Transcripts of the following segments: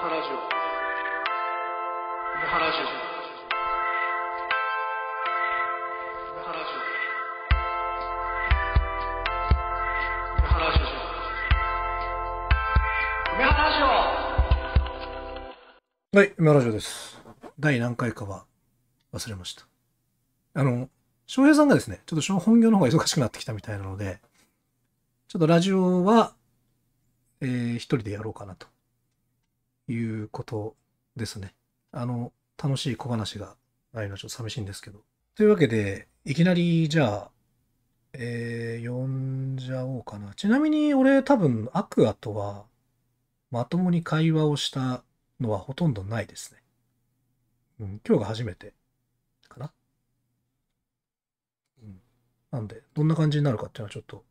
ハラジオ梅ハラジオはい、梅ラジオです。第何回かは忘れました。あの、翔平さんがですね、ちょっと本業の方が忙しくなってきたみたいなので、ちょっとラジオは、えー、一人でやろうかなということですね。あの、楽しい小話がないのはちょっと寂しいんですけど。というわけで、いきなり、じゃあ、えー、呼んじゃおうかな。ちなみに、俺多分、アクアとは、まともに会話をしたのはほとんどないですね。うん、今日が初めてかな。うん。なんで、どんな感じになるかっていうのはちょっと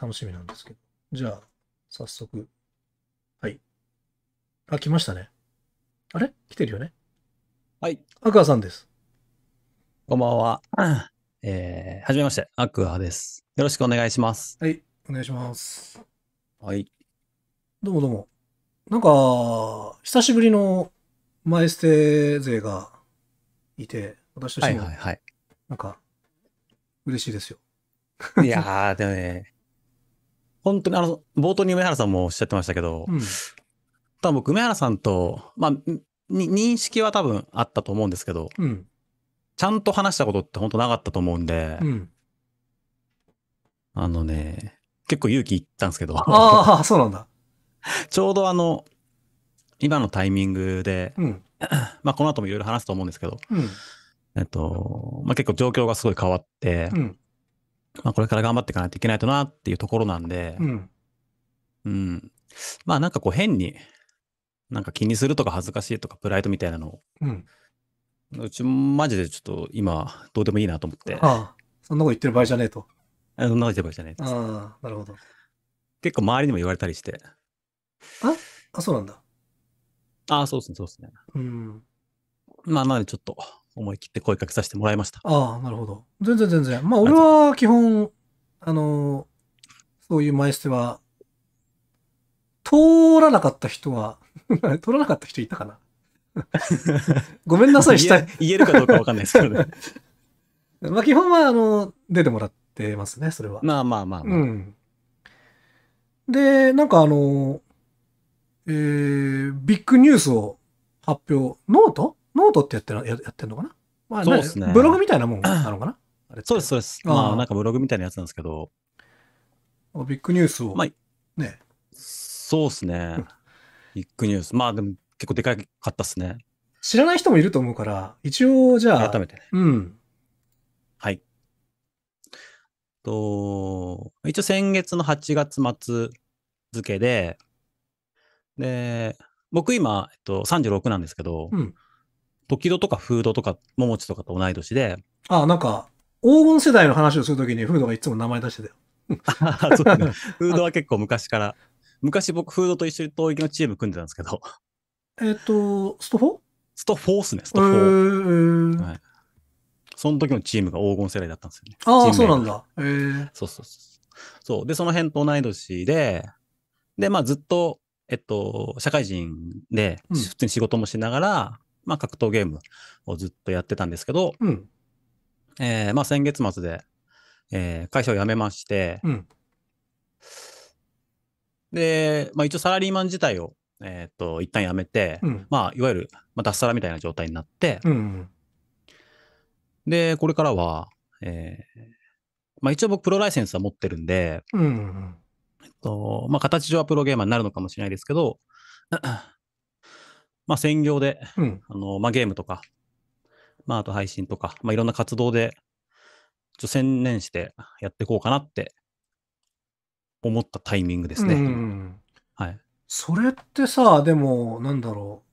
楽しみなんですけど。じゃあ、早速。はい。あ、来ましたね。あれ来てるよね。はい。アクアさんです。こんばんは。えー、はじめまして、アクアです。よろしくお願いします。はい。お願いします。はい。どうもどうも。なんか、久しぶりのマ前捨て勢がいて、私とはしていはい、はい。なんか、嬉しいですよ。いやー、でもね、本当にあの、冒頭に梅原さんもおっしゃってましたけど、うん。多分梅原さんと、まあ、認識は多分あったと思うんですけど、うん、ちゃんと話したことって本当なかったと思うんで、うん、あのね、結構勇気いったんですけど。ああ、そうなんだ。ちょうどあの、今のタイミングで、うん、まあこの後もいろいろ話すと思うんですけど、えっと、まあ結構状況がすごい変わって、まあこれから頑張っていかないといけないとなっていうところなんで、うん。まあなんかこう変になんか気にするとか恥ずかしいとかプライドみたいなのを、うん、うちマジでちょっと今どうでもいいなと思って。ああそんなこと言ってる場合じゃねえと。あそんなこと言ってる場合じゃねえああ、なるほど。結構周りにも言われたりして。ああ、そうなんだ。ああ、そうですね、そうですね。うん。まあ、なのでちょっと思い切って声かけさせてもらいました。ああ、なるほど。全然全然。まあ、俺は基本、あの、そういう前捨ては、通らなかった人は 取らなかった人いたかな ごめんなさい、したい。言えるかどうかわかんないですけどね。まあ基本は、あの、出てもらってますね、それは。まあまあまあまあ。うん。で、なんかあの、えー、ビッグニュースを発表、ノートノートってやってるやってんのかな、まあ、そうですね。ブログみたいなもんなのかなそうです、そうです。まあなんかブログみたいなやつなんですけど。ビッグニュースを、まあ、ね。そうですね。ビッグニュース。まあでも結構でかかったっすね。知らない人もいると思うから、一応じゃあ。改めてね。うん。はい。と、一応先月の8月末付で、で、僕今、えっと、36なんですけど、うん、時戸とかフードとか、ももちとかと同い年で。ああ、なんか、黄金世代の話をするときにフードがいつも名前出してたよ。そうね。フードは結構昔から昔僕、フードと一緒に東域のチーム組んでたんですけど。えっ、と、スト 4? スト4っすね、スト4。えー、はい。その時のチームが黄金世代だったんですよね。ああ、そうなんだ。えー、そうそうそう。そう。で、その辺と同い年で、で、まあずっと、えっと、社会人で、普通に仕事もしながら、まあ格闘ゲームをずっとやってたんですけど、うん、えー、まあ先月末で、えー、会社を辞めまして、うんで、まあ、一応サラリーマン自体を、えっ、ー、と、一旦やめて、うん、まあ、いわゆる、まあ、脱サラみたいな状態になって、うん、で、これからは、えー、まあ、一応僕、プロライセンスは持ってるんで、うん、えっと、まあ、形上はプロゲーマーになるのかもしれないですけど、まあ、専業で、うん、あの、まあ、ゲームとか、まあ、あと配信とか、まあ、いろんな活動で、ちょっと専念してやっていこうかなって思ったタイミングですね。はい。それってさ、でも、なんだろう。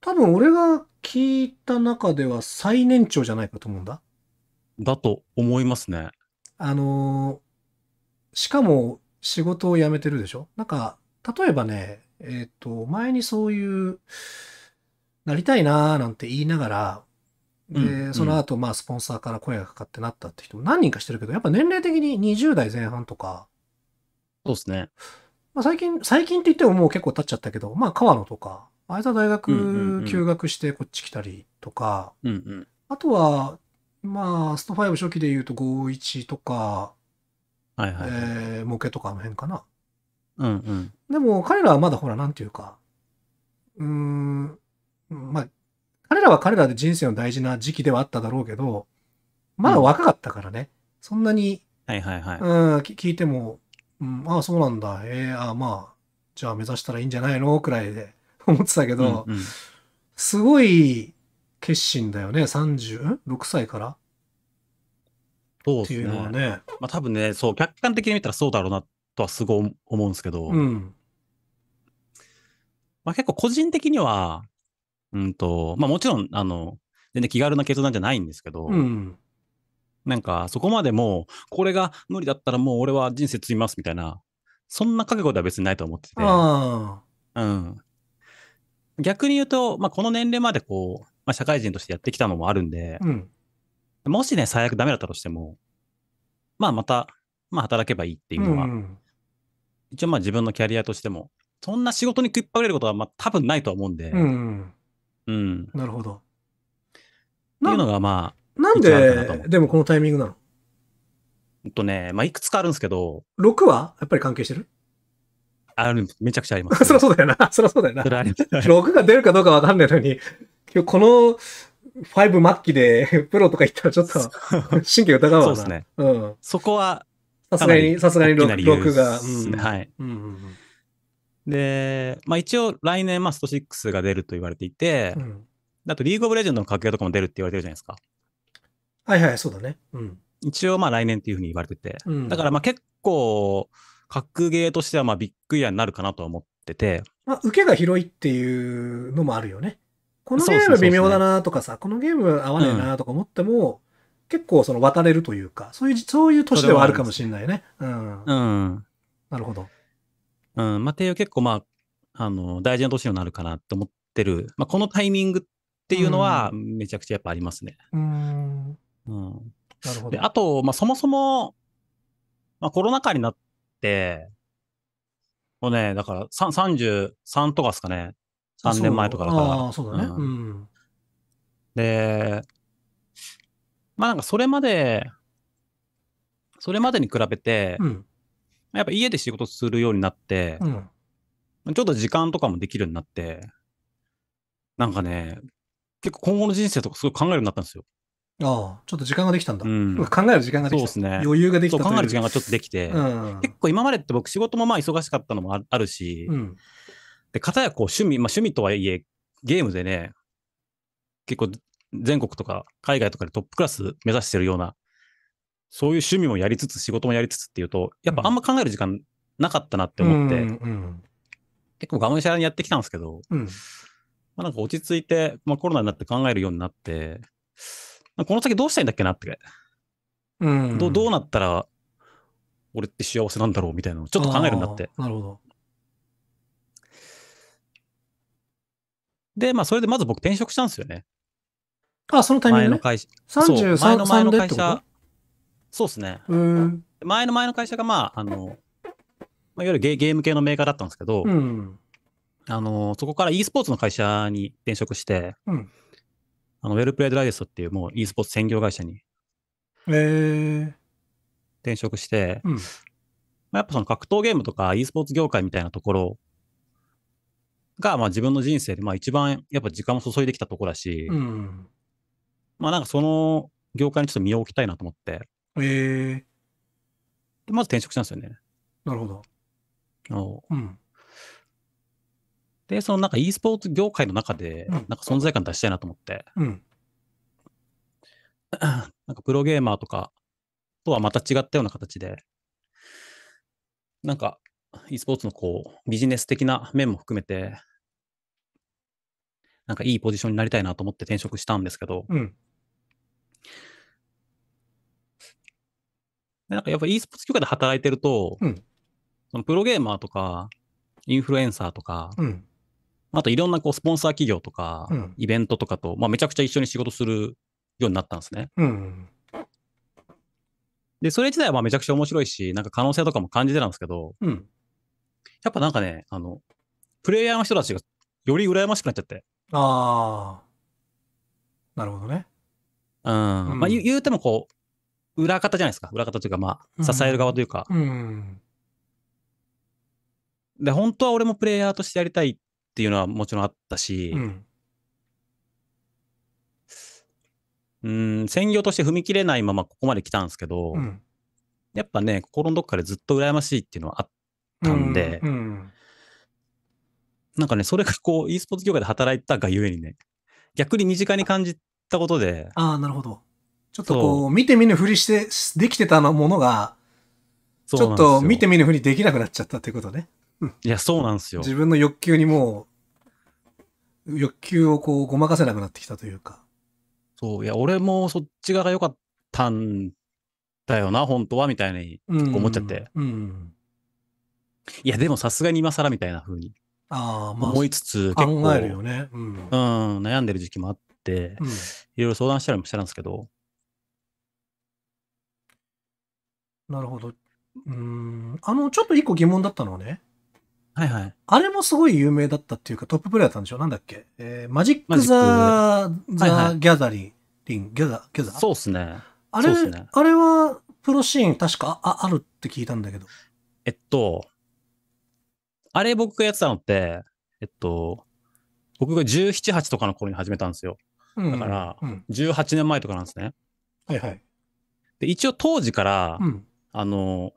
多分俺が聞いた中では最年長じゃないかと思うんだ。だと思いますね。あのー、しかも仕事を辞めてるでしょなんか、例えばね、えっ、ー、と、前にそういう、なりたいなーなんて言いながら、で、その後、まあ、スポンサーから声がかかってなったって人も何人かしてるけど、やっぱ年齢的に20代前半とか、そうですね。まあ、最近、最近って言ってももう結構経っちゃったけど、まあ、川野とか、あいつは大学休学してこっち来たりとか、うんうん、あとは、まあ、スト5初期で言うと51とか、はいはい、はい、えー、模型とかあの辺かな。うんうん。でも、彼らはまだほら、なんていうか、うん、まあ、彼らは彼らで人生の大事な時期ではあっただろうけど、まだ若かったからね。そんなに、はいはいはい。うん、聞いても、うん、ああ、そうなんだ。ええー、ああ、まあ、じゃあ目指したらいいんじゃないのくらいで 思ってたけど、うんうん、すごい決心だよね。36歳からそうですね。っていうのはね。まあ多分ね、そう、客観的に見たらそうだろうなとはすごい思うんですけど、うん、まあ結構個人的には、うんと、まあもちろん、あの、全然気軽な決断じゃないんですけど、うん、なんかそこまでもこれが無理だったらもう俺は人生積みますみたいな、そんな覚悟では別にないと思ってて、うん。逆に言うと、まあこの年齢までこう、まあ社会人としてやってきたのもあるんで、うん、もしね、最悪ダメだったとしても、まあまた、まあ働けばいいっていうのは、うん、一応まあ自分のキャリアとしても、そんな仕事に食いっぱぐれることはまあ多分ないと思うんで、うんうん。なるほど。っていうのがまあ、なんで、でもこのタイミングなのんとね、まあ、いくつかあるんですけど。6はやっぱり関係してるある、めちゃくちゃあります、ね、そりゃそうだよな。そりゃそうだよな。6が出るかどうかわかんないのに、今日この5末期でプロとか言ったらちょっと神経疑うわそうですね。うん。そこは、さすがに、さすがに 6, 6が。うん、はい。うんうんうんで、まあ、一応来年、まあ、スト6が出ると言われていて、うん、あとリーグオブレジェンドの格ゲーとかも出るって言われてるじゃないですか。はいはい、そうだね。うん、一応、まあ来年っていうふうに言われてて、うん、だからまあ結構、格ゲーとしてはまあビッグイヤーになるかなと思ってて。まあ、受けが広いっていうのもあるよね。このゲーム微妙だなとかさ、このゲーム合わないなとか思っても、うん、結構その渡れるというか、そういう、そういう年ではあるかもしれないね。うん。うん。なるほど。うん、まあ、っていう結構、まあ、あの、大事な年になるかなと思ってる、まあ、このタイミングっていうのは、めちゃくちゃやっぱありますね。うん。うん。なるほど。あと、まあ、そもそも、まあ、コロナ禍になって、もうね、だから33とかですかね。3年前とかだから。あそうだね、うん。で、まあなんかそれまで、それまでに比べて、うん、やっぱ家で仕事するようになって、うん、ちょっと時間とかもできるようになって、なんかね、結構今後の人生とかすごい考えるようになったんですよ。ああ、ちょっと時間ができたんだ。うん、考える時間ができた。そうですね。余裕ができた考える時間がちょっとできて、うん、結構今までって僕仕事もまあ忙しかったのもあるし、うん、で、かたやこう趣味、まあ趣味とはいえ、ゲームでね、結構全国とか海外とかでトップクラス目指してるようなそういう趣味もやりつつ、仕事もやりつつっていうと、やっぱあんま考える時間なかったなって思って、結構がむしゃらにやってきたんですけど、うん、まあ、なんか落ち着いて、まあ、コロナになって考えるようになって、まあ、この先どうしたいんだっけなって、うんど、どうなったら俺って幸せなんだろうみたいなのをちょっと考えるんだって。なるほど。で、まあ、それでまず僕転職したんですよね。あ、そのタイミング、ね、前の会社。33の前の会社。そうですね。前の前の会社が、まあ、あの、まあ、いわゆるゲーム系のメーカーだったんですけど、うん、あの、そこから e スポーツの会社に転職して、うん、あの、ウェルプレイドライエストっていうもう e スポーツ専業会社に、転職して、うん、まあ、やっぱその格闘ゲームとか e スポーツ業界みたいなところが、まあ、自分の人生で、まあ、一番やっぱ時間も注いできたところだし、うん、まあ、なんかその業界にちょっと身を置きたいなと思って、ええで、まず転職したんですよね。なるほど。おうん。で、そのなんか e スポーツ業界の中で、なんか存在感出したいなと思って、うん。なんかプロゲーマーとかとはまた違ったような形で、なんか e スポーツのこうビジネス的な面も含めて、なんかいいポジションになりたいなと思って転職したんですけど、うん。なんかやっぱ e スポーツ協会で働いてると、うん、そのプロゲーマーとか、インフルエンサーとか、うん、あといろんなこうスポンサー企業とか、うん、イベントとかと、まあ、めちゃくちゃ一緒に仕事するようになったんですね。うん、で、それ自体はまあめちゃくちゃ面白いし、なんか可能性とかも感じてたんですけど、やっぱなんかね、あの、プレイヤーの人たちがより羨ましくなっちゃって。ああ。なるほどね。うん。まあ言うてもこう、裏方じゃないですか。裏方というか、まあ、支える側というか。うん、で、本当は俺もプレイヤーとしてやりたいっていうのはもちろんあったし、うん、うん専業として踏み切れないままここまで来たんですけど、うん、やっぱね、心のどっかでずっと羨ましいっていうのはあったんで、うん、なんかね、それがこう、e スポーツ業界で働いたがゆえにね、逆に身近に感じたことで、ああ、なるほど。ちょっとこう、見て見ぬふりして、できてたものが、ちょっと見て見ぬふりできなくなっちゃったってことね。いや、そうなんですよ。自分の欲求にもう、欲求をこう、ごまかせなくなってきたというか。そう、いや、俺もそっち側が良かったんだよな、本当は、みたいに思っちゃって。うん、うん、いや、でもさすがに今更みたいな風に。あまあ、思いつつ、考えるよね、うん、うん、悩んでる時期もあって、いろいろ相談したりもしてたんですけど、なるほど。うん。あの、ちょっと一個疑問だったのはね。はいはい。あれもすごい有名だったっていうか、トッププレイーだったんでしょなんだっけえー、マジック・ザ・ザ、ギャザリン、ギャザ、ギャザそうっすね。あれ、ね、あれは、プロシーン確かああるって聞いたんだけど。えっと、あれ僕がやってたのって、えっと、僕が17、8とかの頃に始めたんですよ。だから、18年前とかなんですね。はいはい。で、一応当時から、うん、あの、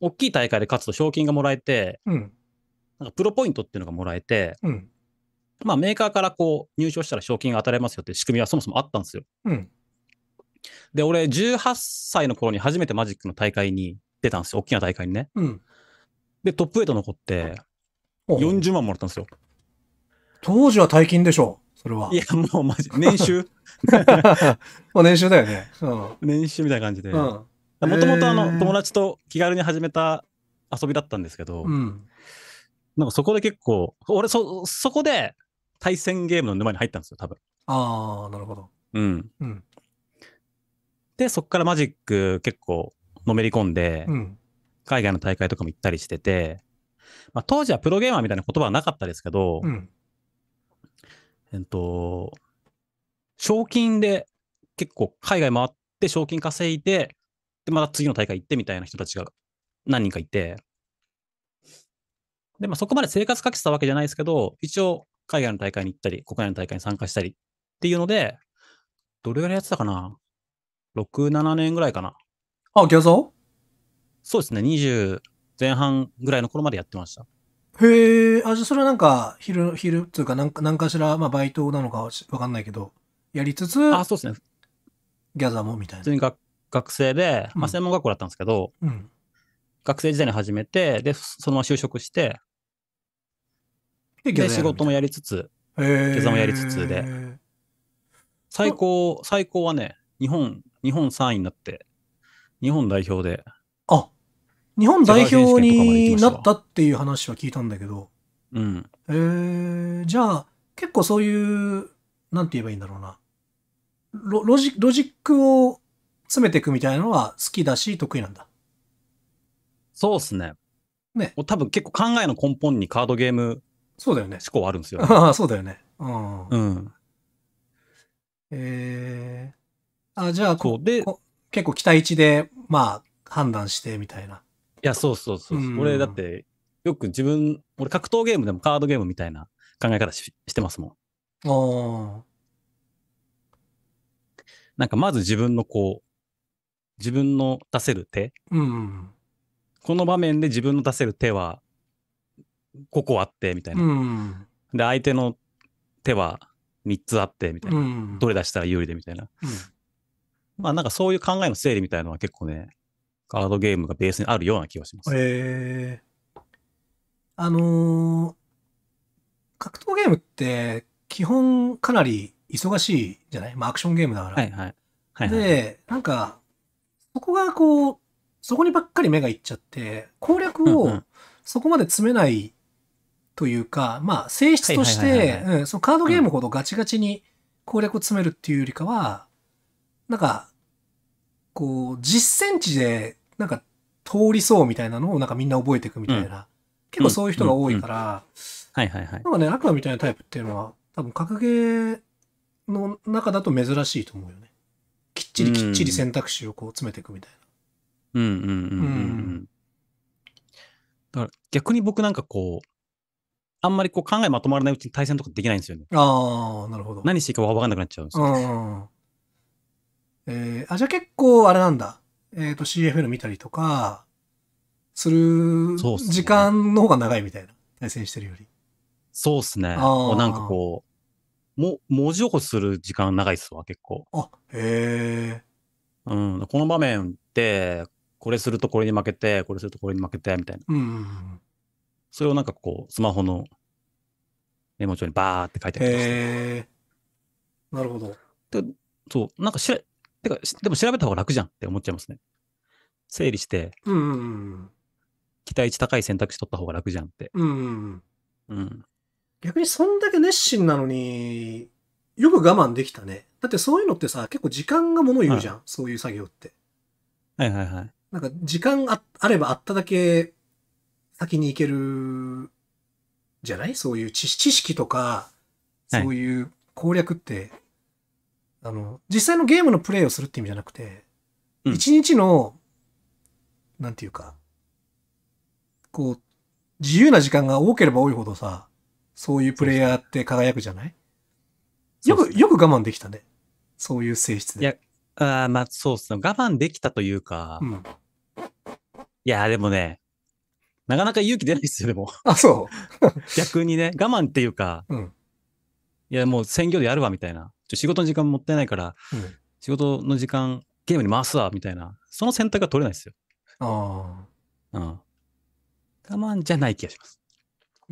大きい大会で勝つと賞金がもらえて、うんなんかプロポイントっていうのがもらえて、うん、まあ、メーカーからこう入賞したら賞金が与えれますよっていう仕組みはそもそもあったんですよ。うん、で、俺、18歳の頃に初めてマジックの大会に出たんですよ、大きな大会にね。うん、で、トップ8残って、40万もらったんですよ。当時は大金でしょう、それは。いや、もうマジ、年収 年収だよね。年収みたいな感じで。もともとあの、友達と気軽に始めた遊びだったんですけど、うん、なんかそこで結構、俺そ、そこで対戦ゲームの沼に入ったんですよ、多分。ああ、なるほど。うん。うん、で、そこからマジック結構のめり込んで、うん、海外の大会とかも行ったりしてて、まあ、当時はプロゲーマーみたいな言葉はなかったですけど、うん、えっと、賞金で結構海外回って賞金稼いでで、また次の大会行ってみたいな人たちが何人かいて、で、まあ、そこまで生活かけてたわけじゃないですけど、一応、海外の大会に行ったり、国内の大会に参加したりっていうので、どれぐらいやってたかな ?6、7年ぐらいかな。あ、ギャザーそうですね、20前半ぐらいの頃までやってました。へえ、あ、じゃそれはなんか、昼、昼っていうか、なんか、なんかしら、まあ、バイトなのかわかんないけど、やりつつ、あ、そうですね。ギャザーもみたいな。普通に学学生で、まあ、専門学校だったんですけど、うん、学生時代に始めて、で、そのまま就職して、で、仕事もやりつつ、下座もやりつつで、最高、最高はね、日本、日本3位になって、日本代表で。あ、日本代表になったっていう話は聞いたんだけど。うん。えー、じゃあ、結構そういう、なんて言えばいいんだろうな。ロロジロジックを詰めていくみたいなのは好きだし、得意なんだ。そうっすね。ね。多分結構考えの根本にカードゲームそうだよね。思考あるんですよ、ああ、そうだよね。うん。うん。えー、あ、じゃあこ、う、で結構期待値で、まあ、判断してみたいな。いや、そうそうそう。うん、俺、だって、よく自分、俺、格闘ゲームでもカードゲームみたいな考え方ししてますもん。ああ。なんか、まず自分のこう、自分の出せる手、うん、この場面で自分の出せる手は5個あってみたいな、うん、で相手の手は3つあってみたいな、うん、どれ出したら有利でみたいな、まあなんかそういう考えの整理みたいのは結構ねカードゲームがベースにあるような気がします。えー、あのー、格闘ゲームって基本かなり忙しいじゃない、まあ、アクションゲームだから。はいはいはいはい、で、なんか、そこがこう、そこにばっかり目がいっちゃって、攻略をそこまで詰めないというか、まあ、性質として、そのカードゲームほどガチガチに攻略を詰めるっていうよりかは、なんか、こう、実践値で、なんか、通りそうみたいなのをなんかみんな覚えていくみたいな、結構そういう人が多いから、はいはいはい。なんかね、悪魔みたいなタイプっていうのは、多分、格ゲーの中だと珍しいと思うよね。ちりきっちり選択肢をこう詰めていくみたいな。うんうんうんうん、うん。だから逆に僕なんかこう、あんまりこう考えまとまらないうちに対戦とかできないんですよね。ああ、なるほど。何していいか分かんなくなっちゃうんですよ。えー、あ、じゃあ結構あれなんだ。えっ、ー、と CFL 見たりとか、する時間の方が長いみたいな。対戦してるより。そうっすね。なんかこう、も、文字起こしする時間長いっすわ、結構。あ、へえ。うん。この場面って、これするとこれに負けて、これするとこれに負けて、みたいな。うんうんうん。それをなんかこう、スマホのメモ帳にバーって書いてありました。へなるほど。で、そう、なんかしら、てか、でも調べた方が楽じゃんって思っちゃいますね。整理して、うんうんうん。期待値高い選択肢取った方が楽じゃんって。うんうんうん。うん。逆にそんだけ熱心なのに、よく我慢できたね。だってそういうのってさ、結構時間がもの言うじゃん、はい、そういう作業って。はいはいはい。なんか時間ああればあっただけ先に行けるじゃないそういう知識とか、そういう攻略って、はい、あの、実際のゲームのプレイをするって意味じゃなくて、一、うん、日の、なんていうか、こう、自由な時間が多ければ多いほどさ、そういうプレイヤーって輝くじゃないよく、よく我慢できたね。そういう性質で。いや、あまあそうっすね。我慢できたというか、うん。いや、でもね、なかなか勇気出ないっすよ、でも。あ、そう。逆にね、我慢っていうか、う。ん。いや、もう専業でやるわ、みたいな。ちょ仕事の時間もったいないから、うん、仕事の時間、ゲームに回すわ、みたいな。その選択が取れないっすよ。ああ。うん。我慢じゃない気がします。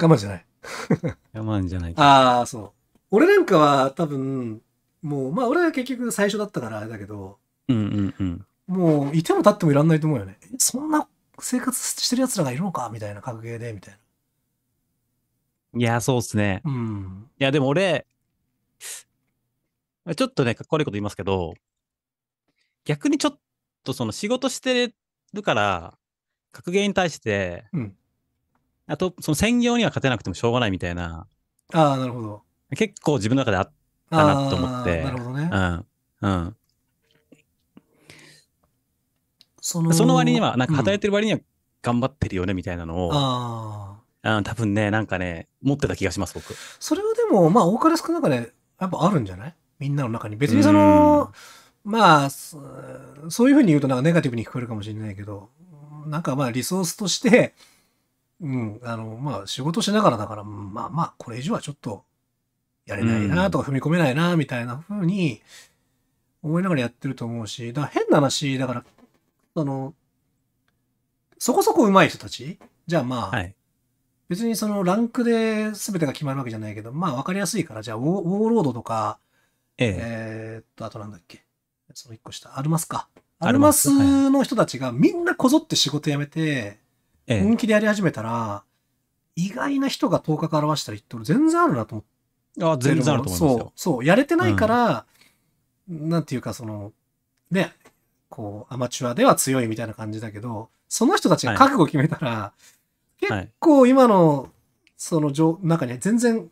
我慢じゃない。山んじゃないああ、そう。俺なんかは多分、もう、まあ俺は結局最初だったからあれだけど、うんうんうん。もう、いても立ってもいらんないと思うよね。そんな生活してる奴らがいるのかみたいな、格ゲーで、みたいな。いや、そうっすね。うん。いや、でも俺、ちょっとね、かっこ悪いこと言いますけど、逆にちょっとその仕事してるから、格ゲーに対して、うん、あと、その専業には勝てなくてもしょうがないみたいな、ああ、なるほど。結構自分の中であったなと思って。なるほどねうん。うん。そのその割には、なんか働いてる割には頑張ってるよね、みたいなのを、うんあうん、多分ね、なんかね、持ってた気がします、僕。それはでも、まあ、多かれ少なかれ、やっぱあるんじゃないみんなの中に。別にその、まあ、そういうふうに言うとなんかネガティブに聞こえるかもしれないけど、なんかまあ、リソースとして、うん、あの、まあ仕事しながらだから、まあまあ、これ以上はちょっとやれないなとか踏み込めないな、みたいな風に思いながらやってると思うし、だ変な話、だから、あの、そこそこ上手い人たちじゃあまあ、はい、別にそのランクで全てが決まるわけじゃないけど、まあ分かりやすいから、じゃあウォーロードとか、えええー、っと、あとなんだっけ、その一個下、アルマスか。アルマスの人たちがみんなこぞって仕事辞めて、本気でやり始めたら、意外な人が頭角日から表したりって全然あるなと思ってあ全然あると思いますよそうそうやれてないから、うん、なんていうかそのねこうアマチュアでは強いみたいな感じだけどその人たちが覚悟を決めたら、はい、結構今のその中に全然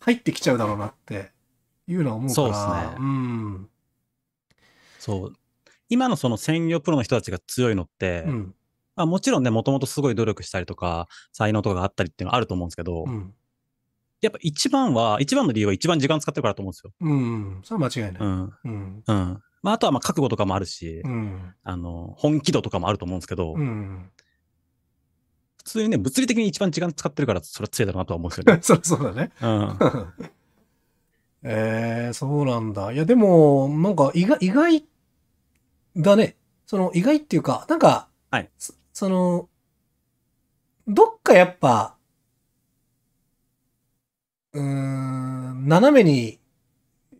入ってきちゃうだろうなっていうのは思うからそうですねうんそう今のその専業プロの人たちが強いのって、うん、まあ、もちろんね、もともとすごい努力したりとか、才能とかがあったりっていうのはあると思うんですけど、うん、やっぱ一番は、一番の理由は一番時間使ってるからと思うんですよ。うん、それは間違いない。うん。うん。うん、まあ、あとはまあ覚悟とかもあるし、うん、あの、本気度とかもあると思うんですけど、うん、普通にね、物理的に一番時間使ってるから、それは強いだろうなとは思うんですよね。そりゃそうだね。うん。えー、そうなんだ。いや、でも、なんか意外、意外だね。その意外っていうか、なんか、はい、その、どっかやっぱ、うーん、斜めに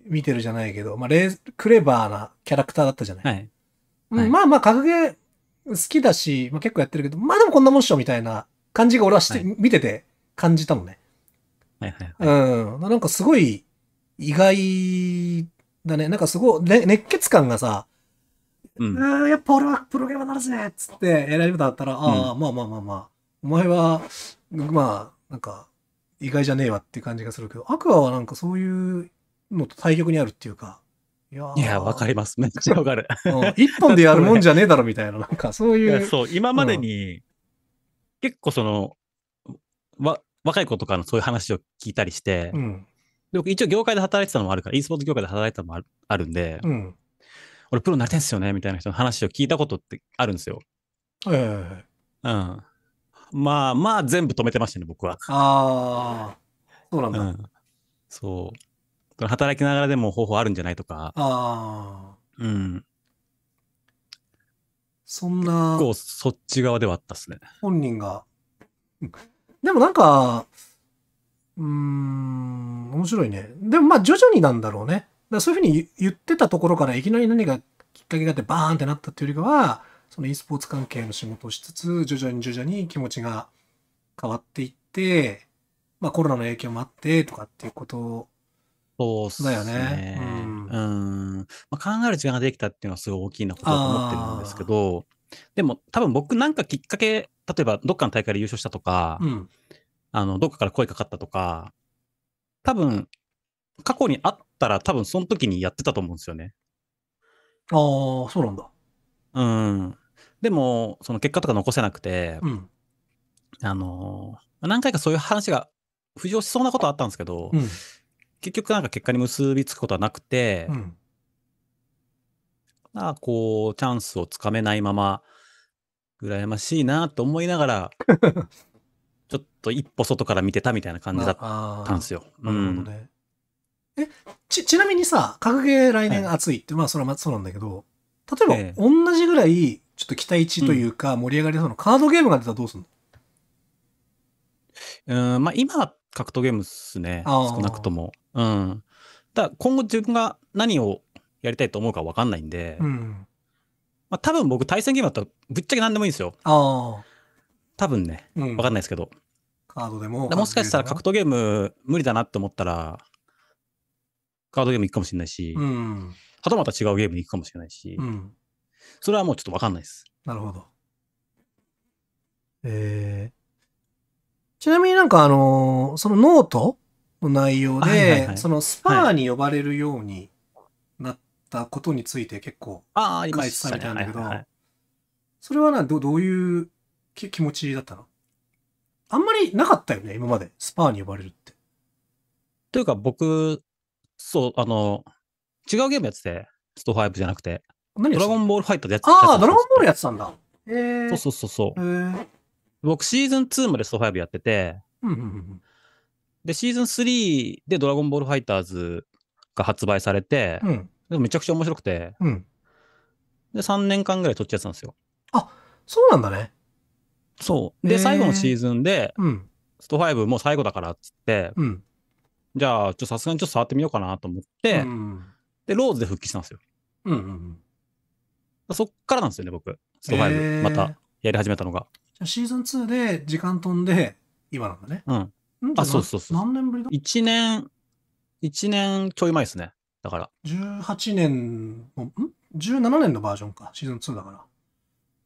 見てるじゃないけど、まあ、レクレバーなキャラクターだったじゃない。はいはい、まあまあ、格ゲー好きだし、まあ、結構やってるけど、まあでもこんなもんっしょみたいな感じが俺はして、はい、見てて感じたのね。はいはいはい。うん。なんかすごい意外だね。なんかすごい、ね、熱血感がさ、うん、やっぱ俺はプロゲーマーになるぜっつってやり始めたったら、うん、ああ、まあまあまあまあ、お前は、まあ、なんか、意外じゃねえわっていう感じがするけど、アクアはなんかそういうのと対極にあるっていうか、いやわかります。めっちゃわかる。一うん、本でやるもんじゃねえだろみたいな、なんかそういう。そう、今までに、結構その、わ、若い子とかのそういう話を聞いたりして、うん、で僕一応業界で働いてたのもあるから、e スポーツ業界で働いてたのもあるんで、うん、俺プロになりたいんですよね、みたいな人の話を聞いたことってあるんですよ。ええー、うん。まあまあ全部止めてましたね、僕は。ああ、そうなんだ。うん、そう。働きながらでも方法あるんじゃないとか。ああ。うん。そんな。結構そっち側ではあったっすね。本人が。でもなんか、うん、面白いね。でもまあ徐々になんだろうね。だそういうふうに言ってたところからいきなり何かきっかけがあってバーンってなったっていうよりかは、その e スポーツ関係の仕事をしつつ、徐々に徐々に気持ちが変わっていって、まあコロナの影響もあってとかっていうことそうですね。ね。うん。うんまあ、考える時間ができたっていうのはすごい大きいなことだと思ってるんですけど、でも多分僕なんかきっかけ、例えばどっかの大会で優勝したとか、うん、あの、どっかから声かかったとか、多分過去にあっったら、多分その時にやってたと思うんですよね。ああ、そうなんだ。うん。でも、その結果とか残せなくて、うん、あのー、何回かそういう話が浮上しそうなことはあったんですけど、うん、結局なんか結果に結びつくことはなくて、うん、まあ、こう、チャンスをつかめないまま、羨ましいなと思いながら、ちょっと一歩外から見てたみたいな感じだったんですよ。なるほどね。え、ち、ちなみにさ、格ゲー来年暑いって、まあそれはそうなんだけど、例えば同じぐらいちょっと期待値というか盛り上がりそうなカードゲームが出たらどうすんのうん、まあ今、格闘ゲームっすね。少なくとも。うん。ただ今後自分が何をやりたいと思うか分かんないんで、うん。まあ多分僕対戦ゲームだったらぶっちゃけ何でもいいんですよ。ああ。多分ね。うん。分かんないですけど。カードでも。もしかしたら格闘ゲーム無理だなって思ったら、カードゲーム行くかもしれないし、うん、はたまた違うゲームに行くかもしれないし、うん、それはもうちょっと分かんないです。なるほど。えー、ちなみになんかあのー、そのノートの内容で、はいはいはい、そのスパーに呼ばれるようになったことについて結構あいてたみたんだけど、はいはい、それはなどどういう気持ちだったのあんまりなかったよね、今まで。スパーに呼ばれるって。というか僕、そう、あの、違うゲームやってて、スト5じゃなくて。ドラゴンボールファイターでやってた。ああ、ドラゴンボールやってたんだ。へえ。そうそうそうそう。僕、シーズン2までスト5やってて、で、シーズン3でドラゴンボールファイターズが発売されて、うん、でもめちゃくちゃ面白くて、うん、で、3年間ぐらい撮っちゃってたんですよ。あ、そうなんだね。そう。で、最後のシーズンで、うん、スト5もう最後だからっつって、うん、じゃあ、ちょっとさすがにちょっと触ってみようかなと思って、うん、で、ローズで復帰したんですよ。うんうんそっからなんですよね、僕、スト5、またやり始めたのが。じゃシーズン2で時間飛んで、今なんだね。うん。んあ、そうそうそう。何年ぶりだ ?1 年、1年ちょい前ですね。だから。18年ん ?17 年のバージョンか、シーズン2だから。だか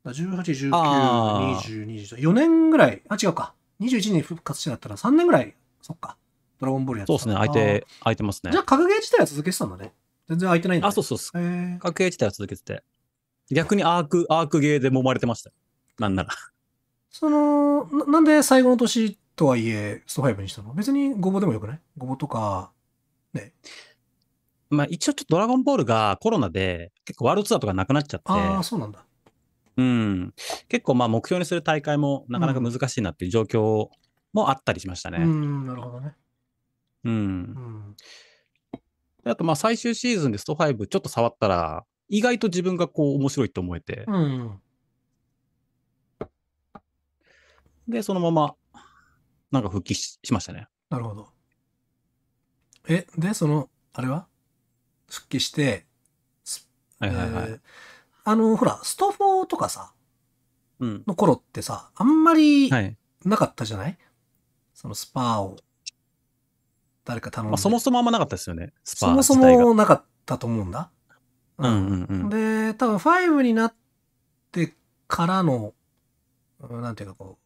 ら18、19、20、24年ぐらい、あ、違うか。21年復活してだったら3年ぐらい、そっか。ドラゴンボールやってそうですね、空いて、空いてますね。じゃあ、格ゲー自体は続けてたんだね。全然空いてないんだ、ね、あ、そうそうそう。格ゲー自体は続けてて。逆にアーク、アークゲーで揉まれてました。なんなら。そのな、なんで最後の年とはいえ、スト5にしたの別にごぼでもよくないごぼとか、ね。まあ一応ちょっとドラゴンボールがコロナで結構ワールドツアーとかなくなっちゃって。ああ、そうなんだ。うん。結構まあ目標にする大会もなかなか難しいなっていう状況もあったりしましたね。うん、うんなるほどね。うん。あと、まあ、最終シーズンでスト5ちょっと触ったら、意外と自分がこう、面白いと思えて。うん、で、そのまま、なんか復帰しましたね。なるほど。え、で、その、あれは復帰して、はいはいはい、えー。あの、ほら、スト4とかさ、うん、の頃ってさ、あんまりなかったじゃない、はい、そのスパーを誰か頼んで。まあ、そもそもあんまなかったですよね、スパそもそもなかったと思うんだ。うん、うんうんうんで、多分5になってからの、なんていうかこう、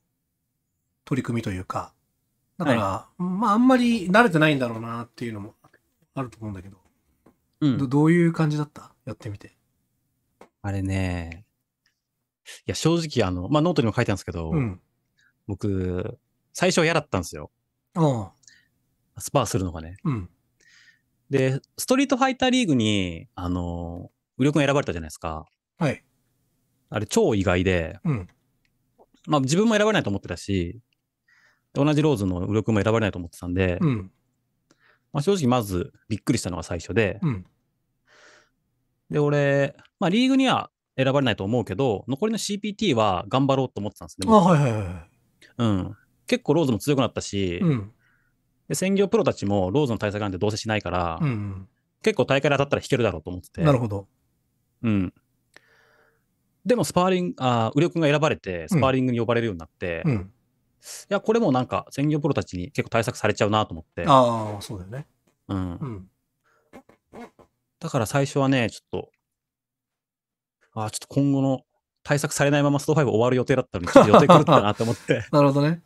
取り組みというか、だから、はい、まああんまり慣れてないんだろうなっていうのもあると思うんだけど、うん、どどういう感じだったやってみて。あれね、いや正直あの、まあノートにも書いてあるんですけど、うん、僕、最初は嫌だったんですよ。うん。スパーするのがね。うん、で、ストリートファイターリーグに、あの、右翼が選ばれたじゃないですか。はい。あれ、超意外で、うん、まあ、自分も選ばれないと思ってたし、同じローズの右翼も選ばれないと思ってたんで、うん、まあ、正直まずびっくりしたのが最初で、うん、で、俺、まあ、リーグには選ばれないと思うけど、残りの CPT は頑張ろうと思ってたんですね。あ、はいはいはい。うん。結構ローズも強くなったし、うん、で、専業プロたちもローズの対策なんてどうせしないから、うんうん、結構大会で当たったら引けるだろうと思ってて。なるほど。うん。でも、スパーリング、あ右君が選ばれて、スパーリングに呼ばれるようになって、うんいや、これもなんか、専業プロたちに結構対策されちゃうなと思って。ああ、そうだよね。うん。うん、だから最初はね、ちょっと、ああ、ちょっと今後の対策されないままスト5終わる予定だったのに、ちょっと予定狂ったなと思って。なるほどね。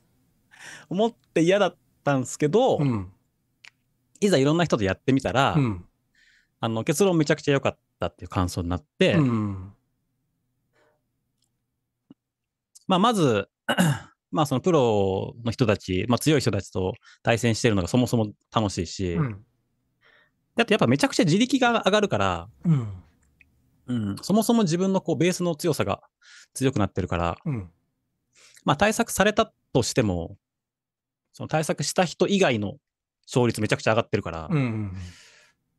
思って嫌だっったんですけど、うん、いざいろんな人とやってみたら、うん、あの結論めちゃくちゃ良かったっていう感想になって、うん、まあ、まず まあそのプロの人たち、まあ、強い人たちと対戦してるのがそもそも楽しいし、うん、だってやっぱめちゃくちゃ自力が上がるから、うんうん、そもそも自分のこうベースの強さが強くなってるから、うん、まあ対策されたとしてもその対策した人以外の勝率めちゃくちゃ上がってるから、うん、うん、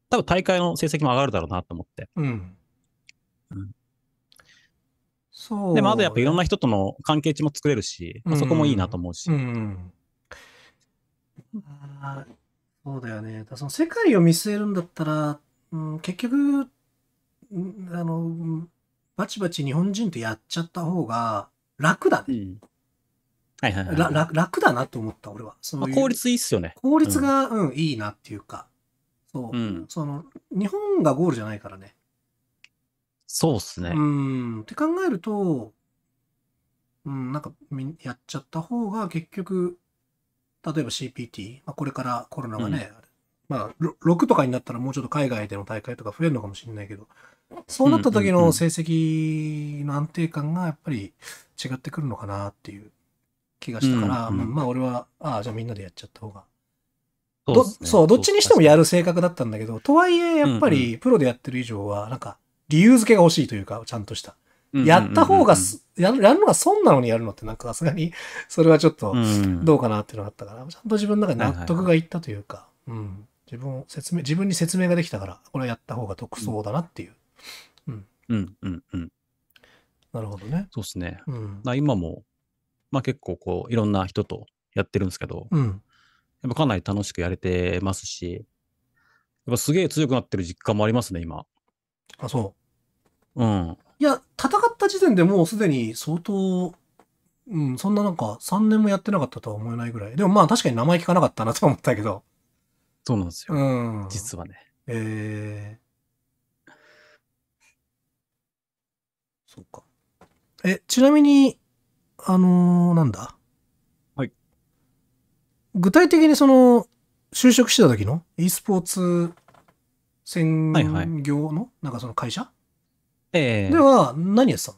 多分大会の成績も上がるだろうなと思って。うん、うんそうでもあとやっぱいろんな人との関係値も作れるし、うん、そこもいいなと思うし。うん、あそうだよね。その世界を見据えるんだったら、うん、結局、あの、バチバチ日本人とやっちゃった方が楽だね。うん、はいはいはい楽だなと思った俺はそまのあ、効率いいっすよね。効率が、うん、いいなっていうかそう、うんその日本がゴールじゃないからねそうっすね。うんって考えると、うん、なんかみやっちゃった方が結局、例えば CPT、まあ、これからコロナがね、まあ、ろ6とかになったらもうちょっと海外での大会とか増えるのかもしれないけど、そうなった時の成績の安定感がやっぱり違ってくるのかなっていう。気がしたから、うんまあ俺は、ああ、じゃあみんなでやっちゃった方が。そう、ねそう、どっちにしてもやる性格だったんだけど、とはいえ、やっぱりプロでやってる以上は、なんか、理由付けが欲しいというか、ちゃんとした。やった方がやる、やるのが損なのにやるのってなんかさすがに、それはちょっとどうかなっていうのがあったから、ちゃんと自分の中で納得がいったというか、うん。自分を説明、自分に説明ができたから、これはやった方が得そうだなっていう。うん。うん、うん、うん。なるほどね。そうですね。うん、今もまあ結構こう、いろんな人とやってるんですけど、うん、やっぱかなり楽しくやれてますし、やっぱすげえ強くなってる実感もありますね、今。あ、そう。うん。いや、戦った時点でもうすでに相当、うん、そんななんか3年もやってなかったとは思えないぐらい。でもまあ確かに名前聞かなかったなと思ったけど。そうなんですよ。うん。実はね。ええー、そうか。え、ちなみに、あのー、なんだ。はい。具体的にその、就職してた時の e スポーツ専業の、なんかその会社、ええでは、何やってたの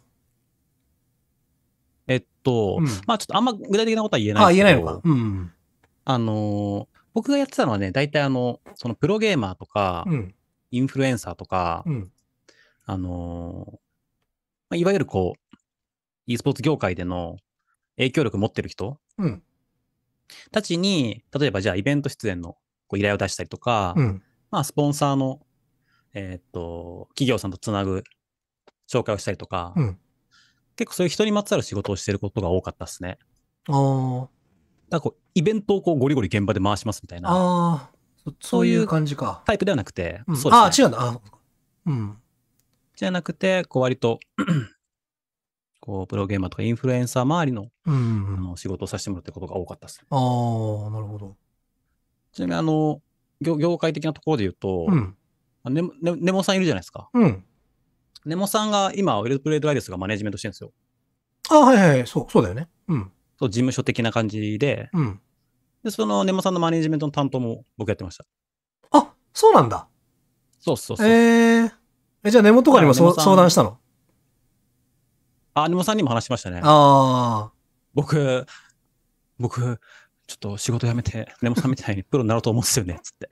えっと、うんまあちょっとあんま具体的なことは言えないあ、あ、言えないのか。うん。あのー僕がやってたのはね、大体あの、そのプロゲーマーとか、うん。インフルエンサーとか、うん。あのーまあ、いわゆるこう、e スポーツ業界での影響力持ってる人たちに、例えばじゃあイベント出演のこう依頼を出したりとか、うん。まあ、スポンサーの、えーっと、企業さんとつなぐ紹介をしたりとか、うん。結構そういう人にまつわる仕事をしてることが多かったですね。ああ。だからこう、イベントをこうゴリゴリ現場で回しますみたいなああ。そういう感じか。タイプではなくて、うんそうですねああ、違うんだ。うん。じゃなくて、こう割とこう、プロゲーマーとかインフルエンサー周りの、うん、うん、あの仕事をさせてもらってことが多かったです、ああ、なるほど。ちなみに、あの、業業界的なところで言うと、うんねね、ネモさんいるじゃないですか。うん。ネモさんが今、ウェルプレイドライデスがマネジメントしてるんですよ。あはいはい、そう、そうだよね。うん。そう、事務所的な感じで、うん。で、そのネモさんのマネジメントの担当も僕やってました。あそうなんだ。そうそうそう。えー、え、じゃあネモとかにも相談したのあ、でもさんにも話しましたね。ああ。僕、僕、ちょっと仕事辞めて、根本さんみたいにプロになろうと思うんですよね、つって。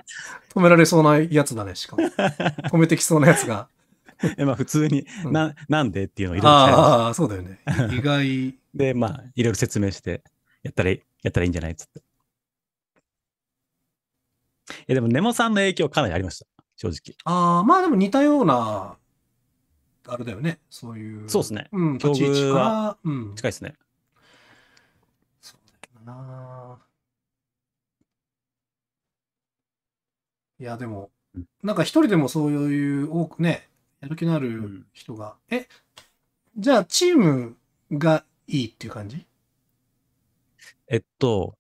止められそうなやつだね、しかも。止めてきそうなやつが。えまあ普通に、な、なんでっていうのをいろいろああ、そうだよね。意外。で、まあ、いろいろ説明して、やったらやったらいいんじゃないつって。え、でも、根本さんの影響かなりありました、正直。ああ、まあでも似たようなあれだよね。そういう。そうですね。うん、立ちうん。近いですね。そうだな。いや、でも、なんか一人でもそういう多くね、やる気のある人が。うん、え、じゃあチームがいいっていう感じえっと、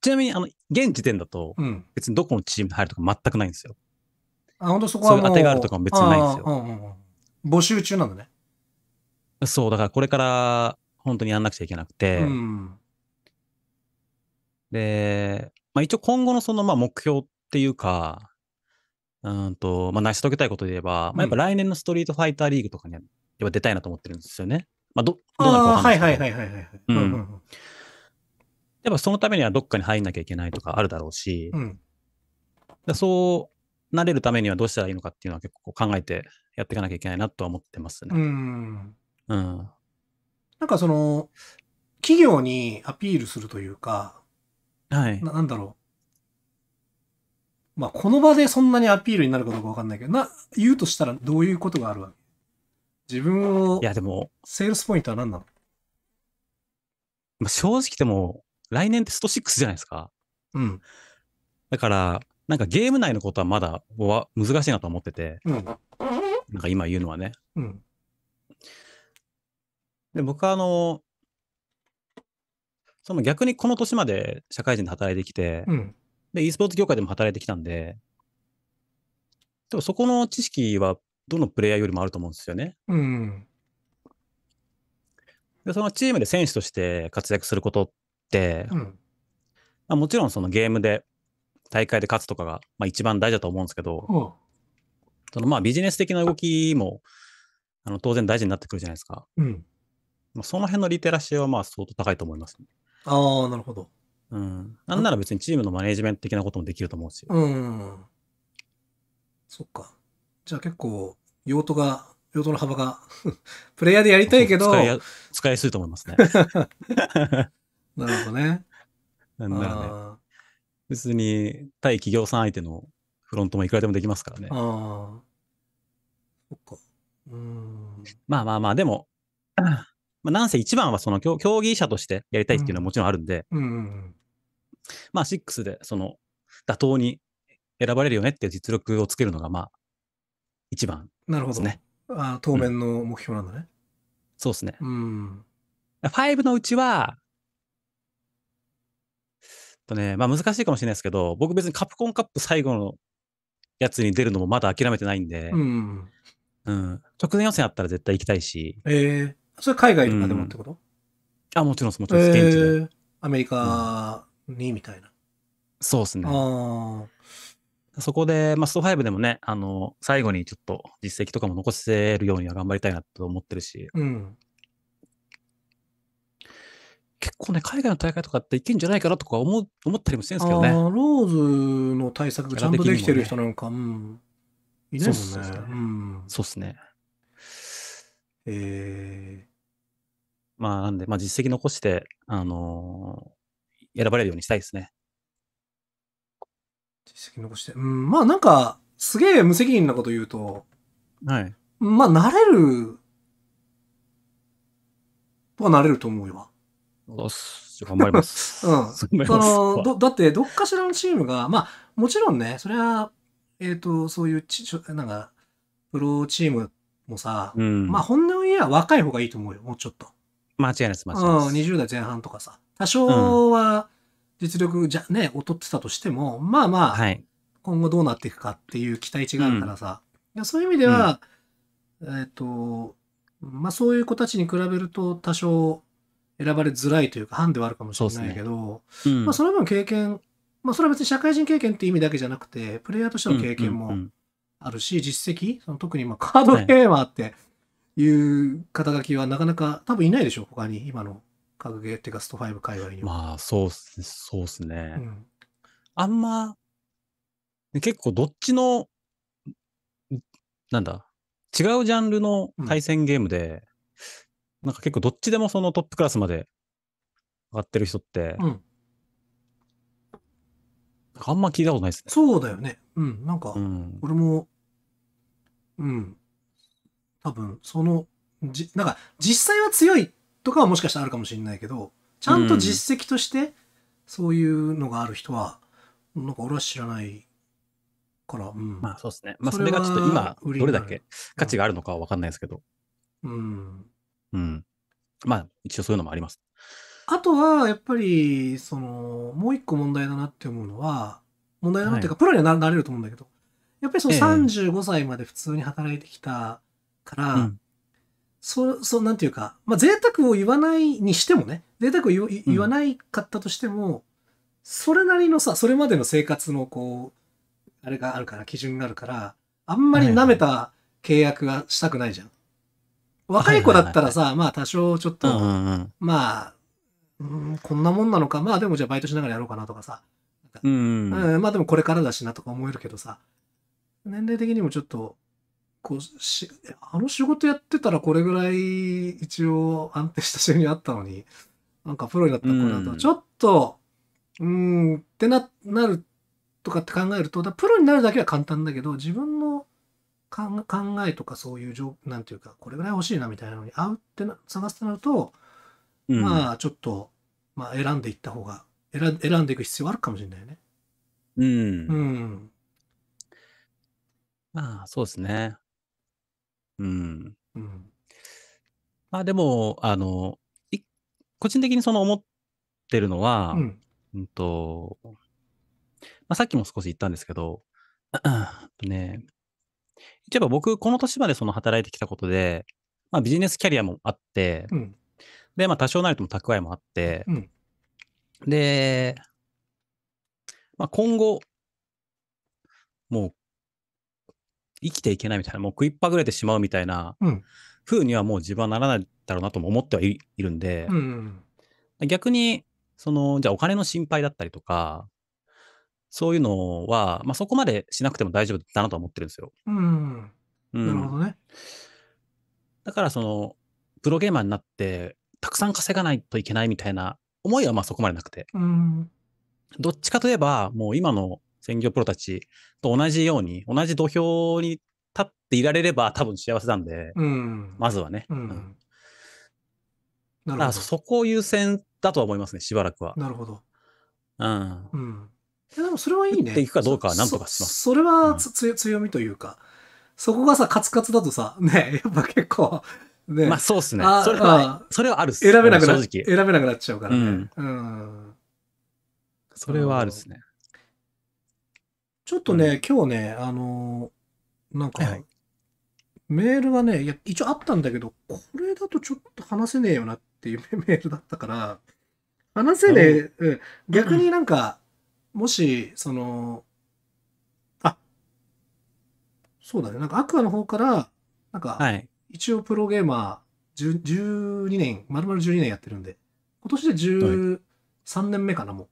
ちなみに、あの、現時点だと、別にどこのチームに入るとか全くないんですよ。うん、あ、本当そこはもう。そういう当てがあるとかも別にないんですよ。うんうんうん、募集中なのね。そう、だからこれから本当にやんなくちゃいけなくて、うん、で、まあ、一応今後のそのまあ目標っていうか、うんと、まあ、成し遂げたいことで言えば、うん、まあ、やっぱ来年のストリートファイターリーグとかにやっぱ出たいなと思ってるんですよね。まあ、ど、どうなるかかんないはいはいはいはい、うんやっぱそのためにはどっかに入んなきゃいけないとかあるだろうし、うん、そうなれるためにはどうしたらいいのかっていうのは結構考えてやっていかなきゃいけないなとは思ってますね。うん。うん。なんかその、企業にアピールするというか、はい。なんだろう。まあ、この場でそんなにアピールになるかどうかわかんないけど、な、言うとしたらどういうことがあるわけ自分を、いやでも、セールスポイントは何なのまあ、正直でも、来年ってスト6じゃないですか。うん。だから、なんかゲーム内のことはまだは難しいなと思ってて、うん、なんか今言うのはね。うん。で、僕はあの、その逆にこの年まで社会人で働いてきて、うん、で、e スポーツ業界でも働いてきたんで、でもそこの知識はどのプレイヤーよりもあると思うんですよね。うん。で、そのチームで選手として活躍することって、うん、まあ、もちろんそのゲームで大会で勝つとかが、まあ、一番大事だと思うんですけど、そのまあビジネス的な動きもあの当然大事になってくるじゃないですか。うん。まあ、その辺のリテラシーはまあ相当高いと思います、ね、ああ、なるほど。うん。なんなら別にチームのマネジメント的なこともできると思うし。うん。そっか。じゃあ結構用途が、用途の幅が プレイヤーでやりたいけど。使い、使いやすいと思いますね。なるほどね。なんならね。別に対企業さん相手のフロントもいくらでもできますからね。ああ。そっか。うん。まあまあまあ、でも、まあ、なんせ一番はその競技者としてやりたいっていうのはもちろんあるんで、うん、うんうん、まあ6でその妥当に選ばれるよねっていう実力をつけるのがまあ一番、ね、なるほどね。あ当面の目標なんだね。うん、そうですね。うん。5のうちは、とね、まあ難しいかもしれないですけど、僕別にカプコンカップ最後のやつに出るのもまだ諦めてないんで、うん。うん。直前予選あったら絶対行きたいし。ええー、それ海外とかでもってこと、うん、あ、もちろんもちろん現地で、えー。アメリカにみたいな。うん、そうですね。あそこで、まあ、スト5でもね、あの、最後にちょっと実績とかも残せるようには頑張りたいなと思ってるし。うん。結構ね、海外の大会とかっていけんじゃないかなとか思う思ったりもしてるんですけどね。ローズの対策がちゃんとできてる人なんか、ね、うん、いないね。そうですね。そうすねえー、まあ、なんで、まあ、実績残して、あのー、選ばれるようにしたいですね。実績残して、うん、まあ、なんか、すげえ無責任なこと言うと、はい。まあ、慣れる、は慣れると思うよ。頑張ります。うん。そのど、だって、どっかしらのチームが、まあ、もちろんね、それは、えっ、ー、と、そういうち、なんか、プロチームもさ、うん、まあ、本音を言えば若い方がいいと思うよ、もうちょっと。間違いないです、間違いないです。うん、20代前半とかさ。多少は、実力じゃ、ね、劣ってたとしても、まあまあ、はい、今後どうなっていくかっていう期待値があるからさ。うん、そういう意味では、うん、えっ、と、まあ、そういう子たちに比べると、多少、選ばれづらいというか、ハンデはあるかもしれないけど、ねうん、まあ、その分経験、まあ、それは別に社会人経験って意味だけじゃなくて、プレイヤーとしての経験もあるし、実績、その特にまあカードゲーマーっていう肩書きはなかなか多分いないでしょう、他に、今の格ゲーっていうか、スト5界隈には。まあ、そうっすそうっすね。うん、あんま、結構どっちの、なんだ、違うジャンルの対戦ゲームで、うんなんか結構どっちでもそのトップクラスまで上がってる人って、うん、あんま聞いたことないですね。そうだよね。うん、なんか、うん、俺も、うん、多分、その、じ、なんか、実際は強いとかはもしかしたらあるかもしれないけど、ちゃんと実績として、そういうのがある人は、うん、なんか俺は知らないから、うん。まあそうですね。まあそれがちょっと今、どれだけ価値があるのかは分かんないですけど。うん。うん。まあ、一応そういうのもあります。あとは、やっぱり、その、もう一個問題だなって思うのは、問題だなっていうか、はい、プロにはなれると思うんだけど、やっぱりその35歳まで普通に働いてきたから、えうん、そそう、なんていうか、まあ、贅沢を言わないにしてもね、贅沢を言,、言わないかったとしても、うん、それなりのさ、それまでの生活のこう、あれがあるから、基準があるから、あんまり舐めた契約はしたくないじゃん。はいはい若い子だったらさ、はいはいはいまあ多少ちょっと、うんうんうん、まあ、うん、こんなもんなのか、まあでもじゃあバイトしながらやろうかなとかさ、うん、うん、まあでもこれからだしなとか思えるけどさ、年齢的にもちょっと、こうし、あの仕事やってたらこれぐらい一応安定した収入あったのに、なんかプロになった子だと、ちょっと、うん、うんってな、なるとかって考えると、プロになるだけは簡単だけど、自分の考えとかそういう状なんていうかこれぐらい欲しいなみたいなのに合うってな探すとなると、うん、まあちょっと、まあ、選んでいった方が選選んでいく必要あるかもしれないね。うん。うん、まあそうですね。うん。うん、まあでもあの個人的にその思ってるのは、うん、うんとまあ、さっきも少し言ったんですけど、ね、一応僕、この年までその働いてきたことで、まあ、ビジネスキャリアもあって、うん、で、まあ、多少なりとも蓄えもあって、うん、で、まあ、今後、もう、生きていけないみたいな、もう食いっぱぐれてしまうみたいな、ふうにはもう自分はならないだろうなとも思ってはいるんで、うんうん、逆に、その、じゃあお金の心配だったりとか、そういうのは、まあ、そこまでしなくても大丈夫だなと思ってるんですよ。うん。うん、なるほどね。だから、その、プロゲーマーになって、たくさん稼がないといけないみたいな思いはまあそこまでなくて。うん、どっちかといえば、もう今の専業プロたちと同じように、同じ土俵に立っていられれば多分幸せなんで、うん、まずはね。うん、だからそこを優先だとは思いますね、しばらくは。なるほど。うん。いやでもそれはいいね。っていくかどうかは何とかします。それはつ、うん、強みというか、そこがさ、カツカツだとさ、ね、やっぱ結構、ね。まあそうっすね。それは、それはあるっす選べなくなっ選べなくなっちゃうからね。うん。うん、それはあるっすね。ちょっとね、うん、今日ね、あのなんか、はい、メールがね、いや、一応あったんだけど、これだとちょっと話せねえよなっていうメールだったから、話せねえ、うん、逆になんか、もし、その、あ、そうだね。なんかアクアの方から、なんか、はい一応プロゲーマー12年、まるまる12年やってるんで、今年で13年目かな、もう。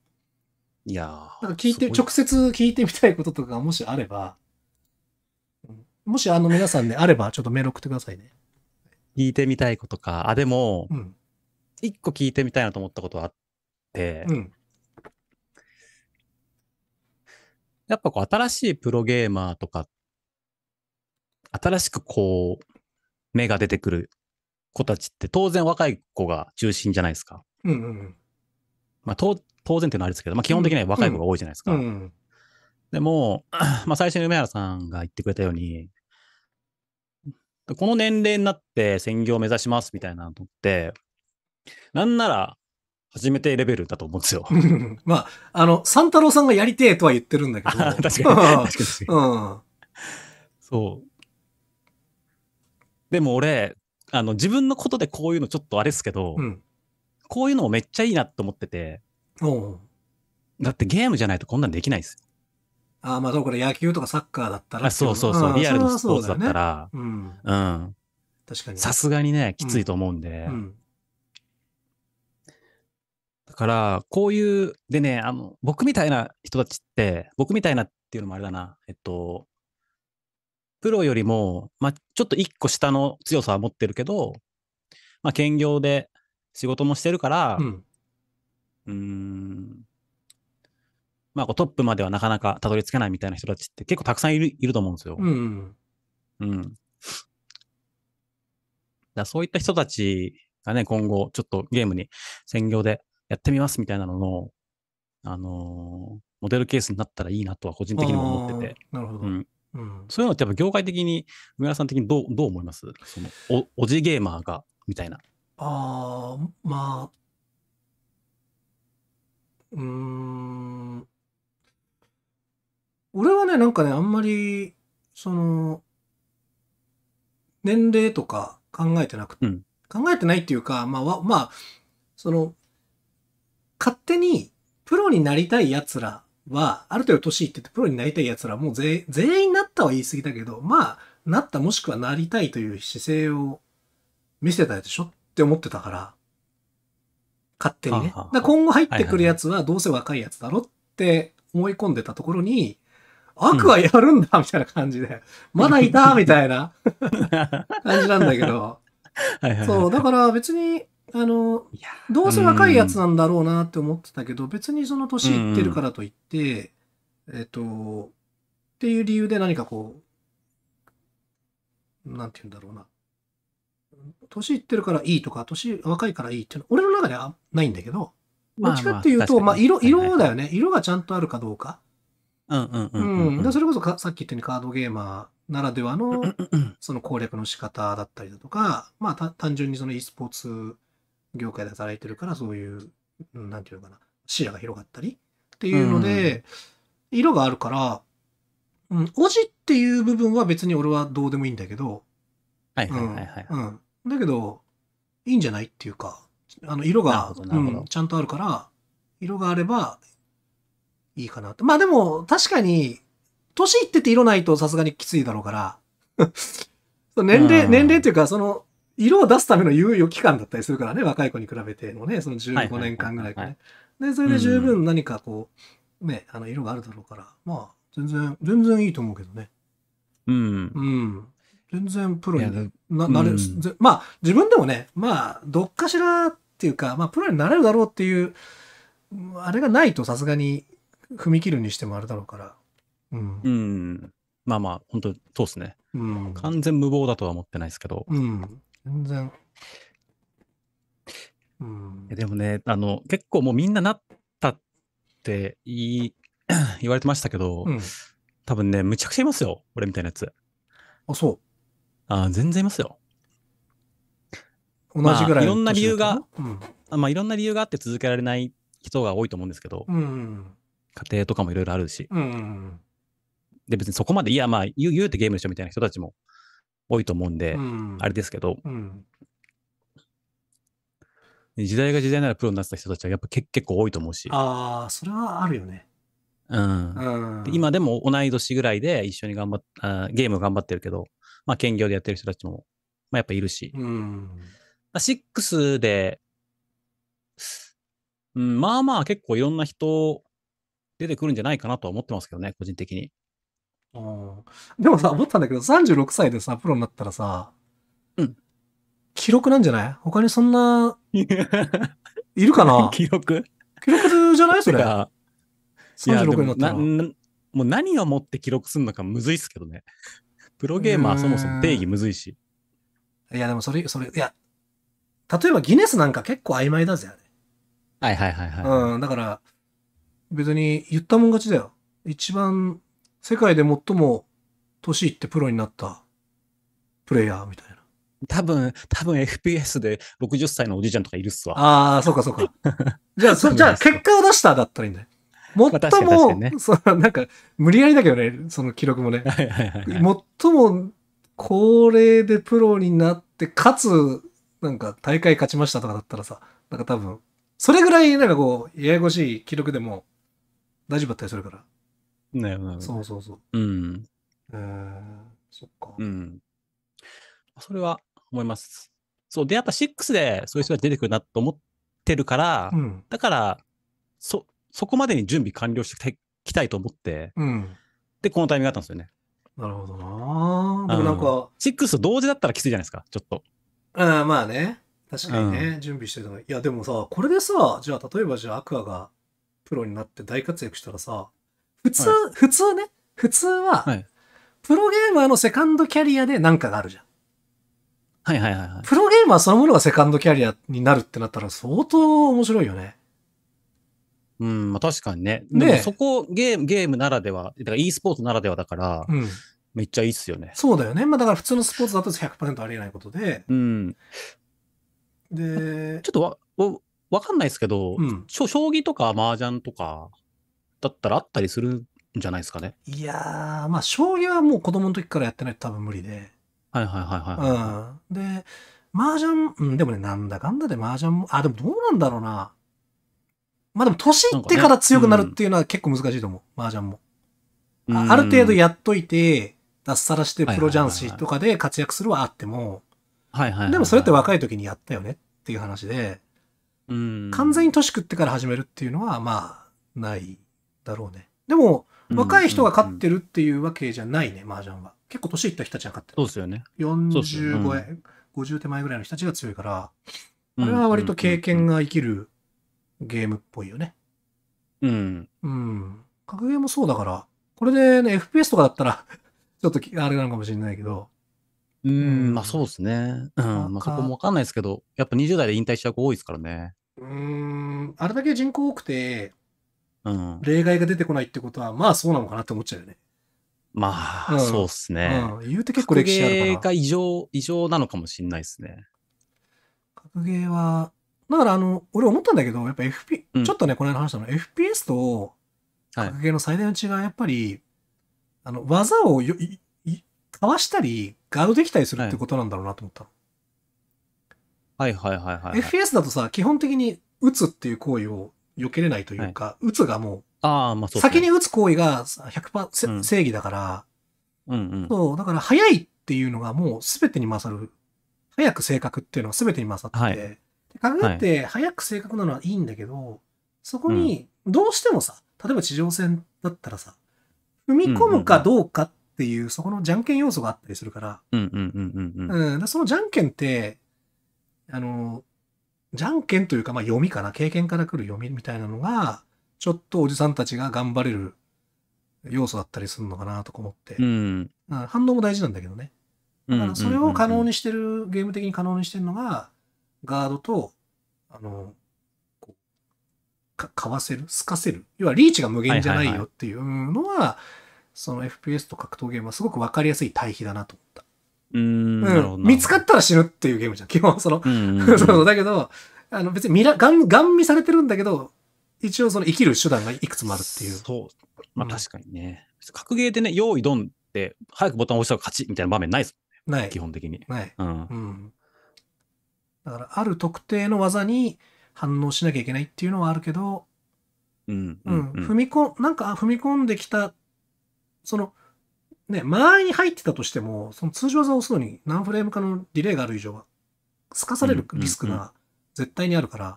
いやなんか聞いて、直接聞いてみたいこととかもしあれば、もしあの皆さんで、ね、あれば、ちょっとメール送ってくださいね。聞いてみたいことか。あ、でも、一、うん、個聞いてみたいなと思ったことあって、うん、やっぱこう新しいプロゲーマーとか、新しくこう、芽が出てくる子たちって当然若い子が中心じゃないですか。うんうんまあ、当然っていうのはあれですけど、まあ、基本的には若い子が多いじゃないですか。うん、でも、まあ、最初に梅原さんが言ってくれたように、この年齢になって専業を目指しますみたいなのって、なんなら初めてレベルだと思うんですよ。まあ、あの、三太郎さんがやりてえとは言ってるんだけど。確かに。確かに。うん。そう。でも俺、あの、自分のことでこういうのちょっとあれですけど、うん、こういうのもめっちゃいいなと思ってて、だってゲームじゃないとこんなんできないっす。ああ、まあ、だから野球とかサッカーだったらそうそうそう、リアルのスポーツだったら、うね、うん、うん。確かに。さすがにね、きついと思うんで、うんだから、こういう、でね、あの、僕みたいな人たちって、僕みたいなっていうのもあれだな、えっと、プロよりも、まあ、ちょっと一個下の強さは持ってるけど、まあ、兼業で仕事もしてるから、うん、ん、まあ、トップまではなかなかたどり着けないみたいな人たちって結構たくさんいるいると思うんですよ。うん、うん。だそういった人たちがね、今後、ちょっとゲームに専業でやってみますみたいなのの、あのー、モデルケースになったらいいなとは個人的にも思ってて。なるほど。うんうん、そういうのってやっぱ業界的に、梅原さん的にどうどう思いますそのおおじゲーマーがみたいな。ああ、まあ、うん。俺はね、なんかね、あんまり、その、年齢とか考えてなく、うん、考えてないっていうか、まあ、まあ、その、勝手にプロになりたい奴らは、ある程度年いっててプロになりたい奴らもう全員なったは言い過ぎだけど、まあ、なったもしくはなりたいという姿勢を見せたでしょって思ってたから、勝手にね。は今後入ってくるやつはどうせ若いやつだろって思い込んでたところに、悪はやるんだみたいな感じで、まだいたみたいな感じなんだけど、そう、だから別にあの、どうせ若いやつなんだろうなって思ってたけど、別にその年いってるからといって、うんえっ、と、っていう理由で何かこう、なんて言うんだろうな。年いってるからいいとか、年若いからいいっていうの俺の中ではないんだけど、どっちかっていうと、まあ、まあ、色、色だよね。色がちゃんとあるかどうか。うんうんうん、うんうん、それこそさっき言ったようにカードゲーマーならではの、その攻略の仕方だったりだとか、まあ、単純にその e スポーツ業界で働いてるから、そういう、なんていうのかな、視野が広がったりっていうので、色があるから、うん、おじっていう部分は別に俺はどうでもいいんだけど、はいはいはいはい。うん。うん、だけど、いいんじゃないっていうか、あの、色が、うん、ちゃんとあるから、色があればいいかなと。まあでも、確かに、年いってて色ないとさすがにきついだろうから、年齢、年齢っていうか、その、色を出すための猶予期間だったりするからね、若い子に比べてのね、その15年間ぐらいかね。で、それで十分何かこう、ね、あの、色があるだろうから、まあ、全然、全然いいと思うけどね。うん。うん。全然プロにななれる、うん、まあ、自分でもね、まあ、どっかしらっていうか、まあ、プロになれるだろうっていう、あれがないとさすがに踏み切るにしてもあれだろうから。うん。うん、まあまあ、本当そうですね。うん、完全無謀だとは思ってないですけど。うん。全然。うん。でもね、あの、結構もうみんななったって言い 言われてましたけど、うん、多分ね、むちゃくちゃいますよ。俺みたいなやつ。あ、そう。あ全然いますよ。同じぐらい、まあ、いろんな理由が、うん、まあいろんな理由があって続けられない人が多いと思うんですけど、うん、家庭とかもいろいろあるし、うん、で別にそこまでいやまあ言う言うてゲームでしょみたいな人たちも多いと思うんで、うん、あれですけど、うん、時代が時代ならプロになってた人たちはやっぱ結構多いと思うし。ああ、それはあるよね。うん、今でも同い年ぐらいで一緒に頑張っあゲーム頑張ってるけど、まあ、兼業でやってる人たちも、まあ、やっぱいるし、うん、6で、うん、まあまあ結構いろんな人出てくるんじゃないかなとは思ってますけどね個人的にでもさ、思ったんだけど、36歳でさ、プロになったらさ、うん。記録なんじゃない他にそんな、いるかな記録記録じゃないそれ。36になったらももう何をもって記録するのかむずいっすけどね。プロゲーマーそもそも定義むずいし。いや、でもそれ、それ、いや、例えばギネスなんか結構曖昧だぜ、あれ。はいはいはいはい。うん、だから、別に言ったもん勝ちだよ。一番世界で最も年いってプロになったプレイヤーみたいな。多分、多分 FPS で60歳のおじいちゃんとかいるっすわ。ああ、そうかそうか。じゃあ、そ、じゃあ結果を出しただったらいいんだよ。最も、っとね、そのなんか、無理やりだけどね、その記録もね。はいはいはいもっ最も高齢でプロになって、かつ、なんか大会勝ちましたとかだったらさ、なんか多分、それぐらいなんかこう、ややこしい記録でも大丈夫だったりするから。なるほど。そうそうそう。うん。えー、そっか。うん。それは思います。そう、で、やっぱ6でそういう人が出てくるなと思ってるから、うん、だから、そ、そこまでに準備完了してきたいと思って、うん、で、このタイミングがあったんですよね。なるほどなもなんか。6と同時だったらきついじゃないですか、ちょっと。うん、まあね。確かにね、うん、準備しててのいや、でもさ、これでさ、じゃあ、例えばじゃあ、アクアがプロになって大活躍したらさ、普通、はい、普通ね、普通は、はい、プロゲーマーのセカンドキャリアで何かがあるじゃん。はいはいはい、プロゲーマーそのものがセカンドキャリアになるってなったら相当面白いよね。うん、まあ、確かにね。でもそこゲーム、ゲームならでは、だから e スポーツならではだから、うん、めっちゃいいっすよね。そうだよね。まあだから普通のスポーツだと100%ありえないことで。うん。で、ちょっとわ、わかんないですけど、うん、将棋とか麻雀とか、だったらあったりするんじゃないですかね。いやー、まあ、将棋はもう子供の時からやってないと多分無理で。はいはいはいはい。うん。で、麻雀、うん、でもね、なんだかんだで麻雀も、あ、でもどうなんだろうな。まあでも、年いってから強くなるっていうのは結構難しいと思う、ねうん、麻雀も。ある程度やっといて、脱サラしてプロ雀士とかで活躍するはあっても、はいはいでもそれって若い時にやったよねっていう話で、うん、完全に年食ってから始めるっていうのは、まあ、ないだろうね。でも、若い人が勝ってるっていうわけじゃないね、麻雀は。結構年いった人たちが勝ってる。そうですよね。4 0超うん、50手前ぐらいの人たちが強いから、これは割と経験が生きるゲームっぽいよね。うん。うん。格ゲーもそうだから、これでね、FPS とかだったら ちょっとあれなのかもしれないけど。うん、うん、まあそうですね。うん、まあそこもわかんないですけど、やっぱ20代で引退しちゃう子多いですからね。うん、あれだけ人口多くて、うん、例外が出てこないってことは、まあそうなのかなって思っちゃうよね。まあ、うん、そうっすね、うん。言うて結構歴史あるから。格が異常、異常なのかもしれないですね。格ゲーは、だからあの、俺思ったんだけど、やっぱ FP、うん、ちょっとね、この間話したの、FPS と格ゲーの最大の違いはやっぱり、はい、あの、技をよいかわしたり、ガードできたりするってことなんだろうなと思った。はい、はい、はいはいはいはい、FPS だとさ、基本的に打つっていう行為を避けれないというか、打つがもああ、まあう、そう先に打つ行為が100%正義だから、うんそう、だから早いっていうのがもう全てに勝る。早く正確っていうのは全てに勝ってて、はいで考えて早く正確なのはいいんだけど、そこにどうしてもさ、例えば地上戦だったらさ、踏み込むかどうかっていう、そこのじゃんけん要素があったりするから、うんうんうんうんうん。からそのじゃんけんって、あの、じゃんけんというか、まあ、読みかな、経験から来る読みみたいなのが、ちょっとおじさんたちが頑張れる要素だったりするのかなとか思って、うん、反応も大事なんだけどね。だからそれを可能にしてる、ゲーム的に可能にしてるのが、ガードと、あの、か、かわせるすかせる要はリーチが無限じゃないよっていうのは、その FPS と格闘ゲームはすごく分かりやすい対比だなと思って。うん、見つかったら死ぬっていうゲームじゃん。基本その、う そうだけど、あの別に見ら、ガン、ガン見されてるんだけど、一応その生きる手段がいくつもあるっていう。そう。まあ確かにね。うん、格ゲーでね、用意ドンって、早くボタン押したら勝ちみたいな場面ないですもんね。ない。基本的に。ない。うん。うん、だから、ある特定の技に反応しなきゃいけないっていうのはあるけど、うん、うん。うん、踏み込、なんか踏み込んできた、その、ね、間合いに入ってたとしても、その通常技を押すのに何フレームかのディレイがある以上は、透かされるリスクが絶対にあるから、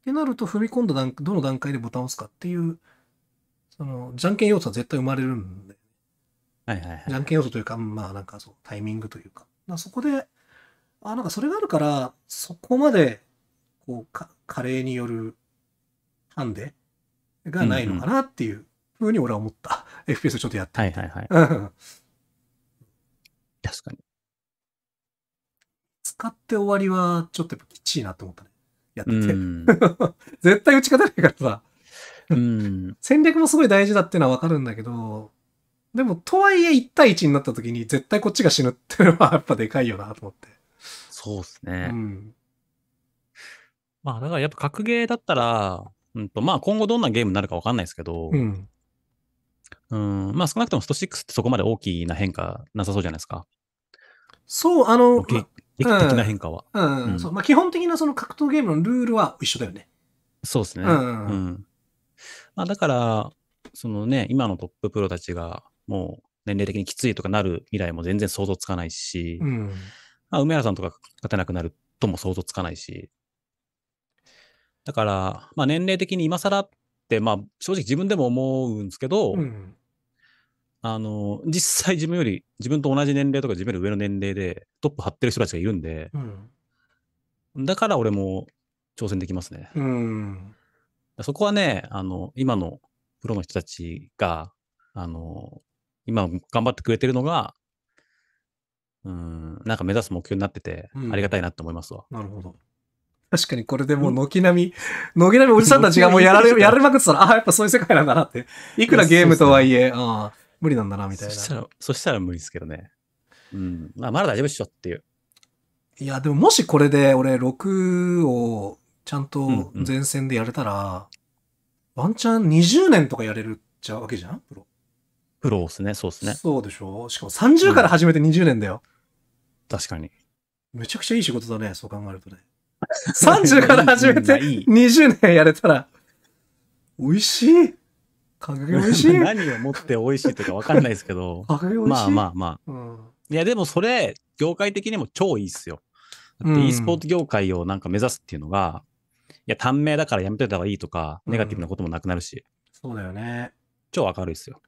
ってなると踏み込んだ段どの段階でボタンを押すかっていう、その、じゃんけん要素は絶対生まれるんで、はいはいはい、じゃんけん要素というか、まあなんかそう、タイミングというか、かそこで、あ、なんかそれがあるから、そこまで、こう、加齢によるハンデがないのかなっていうふうに俺は思った。FPS ちょっとやってて。はいはいはい。確かに。使って終わりは、ちょっとやっぱきちいなって思ったね。やってて。絶対打ち勝てないからさ。うん、戦略もすごい大事だっていうのはわかるんだけど、でも、とはいえ1対1になった時に絶対こっちが死ぬっていうのはやっぱでかいよなと思って。そうっすね。うん。まあ、だからやっぱ格ゲーだったら、うんと、まあ今後どんなゲームになるかわかんないですけど、うん、うん、まあ少なくともスト6ってそこまで大きな変化なさそうじゃないですか。そう、あの、劇的な変化は。うん、うん、そうまあ、基本的なその格闘ゲームのルールは一緒だよね。そうですね。うん、うん、まあ、だから、そのね、今のトッププロたちがもう年齢的にきついとかなる未来も全然想像つかないし、うん、まあ、梅原さんとか勝てなくなるとも想像つかないし、だから、まあ、年齢的に今更って、まあ、正直自分でも思うんですけど、うん、あの、実際自分より、自分と同じ年齢とか自分より上の年齢でトップ張ってる人たちがいるんで、うん、だから俺も挑戦できますね。うん、そこはね、あの、今のプロの人たちが、あの、今頑張ってくれてるのが、うん、なんか目指す目標になってて、ありがたいなと思いますわ。うん、なるほど。確かにこれでもう軒並み、軒並みおじさんたちがもうやられ、やられまくってたら、ああ、やっぱそういう世界なんだなって。いくらゲームとはいえ、ああ、無理なんだな、みたいな。そしたら、そしたら無理ですけどね。うん。まあ、まだ大丈夫っしょっていう。いや、でももしこれで俺6をちゃんと前線でやれたら、うんうん、ワンチャン20年とかやれるっちゃわけじゃんプロ。プロですね、そうっすね。そうでしょしかも30から始めて20年だよ、うん。確かに。めちゃくちゃいい仕事だね、そう考えるとね。30から始めて20年やれたら、美味しい。しい 何を持って美味しいとか分かんないですけど。しいまあまあまあ。うん、いや、でもそれ、業界的にも超いいっすよ。だって e スポーツ業界をなんか目指すっていうのが、うん、いや、短命だからやめといた方がいいとか、ネガティブなこともなくなるし。うん、そうだよね。超明るいっすよ。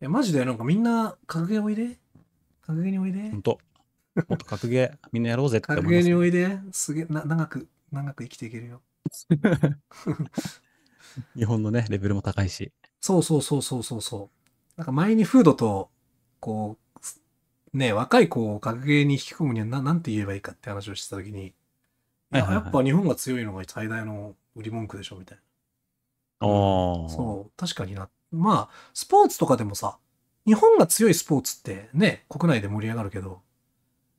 いや、マジで、なんかみんな、格ゲーおいで。格ゲーにおいで。ほんと。もっと格ゲー、みんなやろうぜって思います、ね、格ゲーにおいで。すげえ、長く、長く生きていけるよ。日本のね、レベルも高いし。そうそうそうそうそうそう。なんか前にフードと、こう、ね、若い子を学芸に引き込むには何て言えばいいかって話をしてた時に、や、はいはいはい、やっぱ日本が強いのが最大の売り文句でしょみたいな。ああ。そう、確かにな。まあ、スポーツとかでもさ、日本が強いスポーツってね、国内で盛り上がるけど、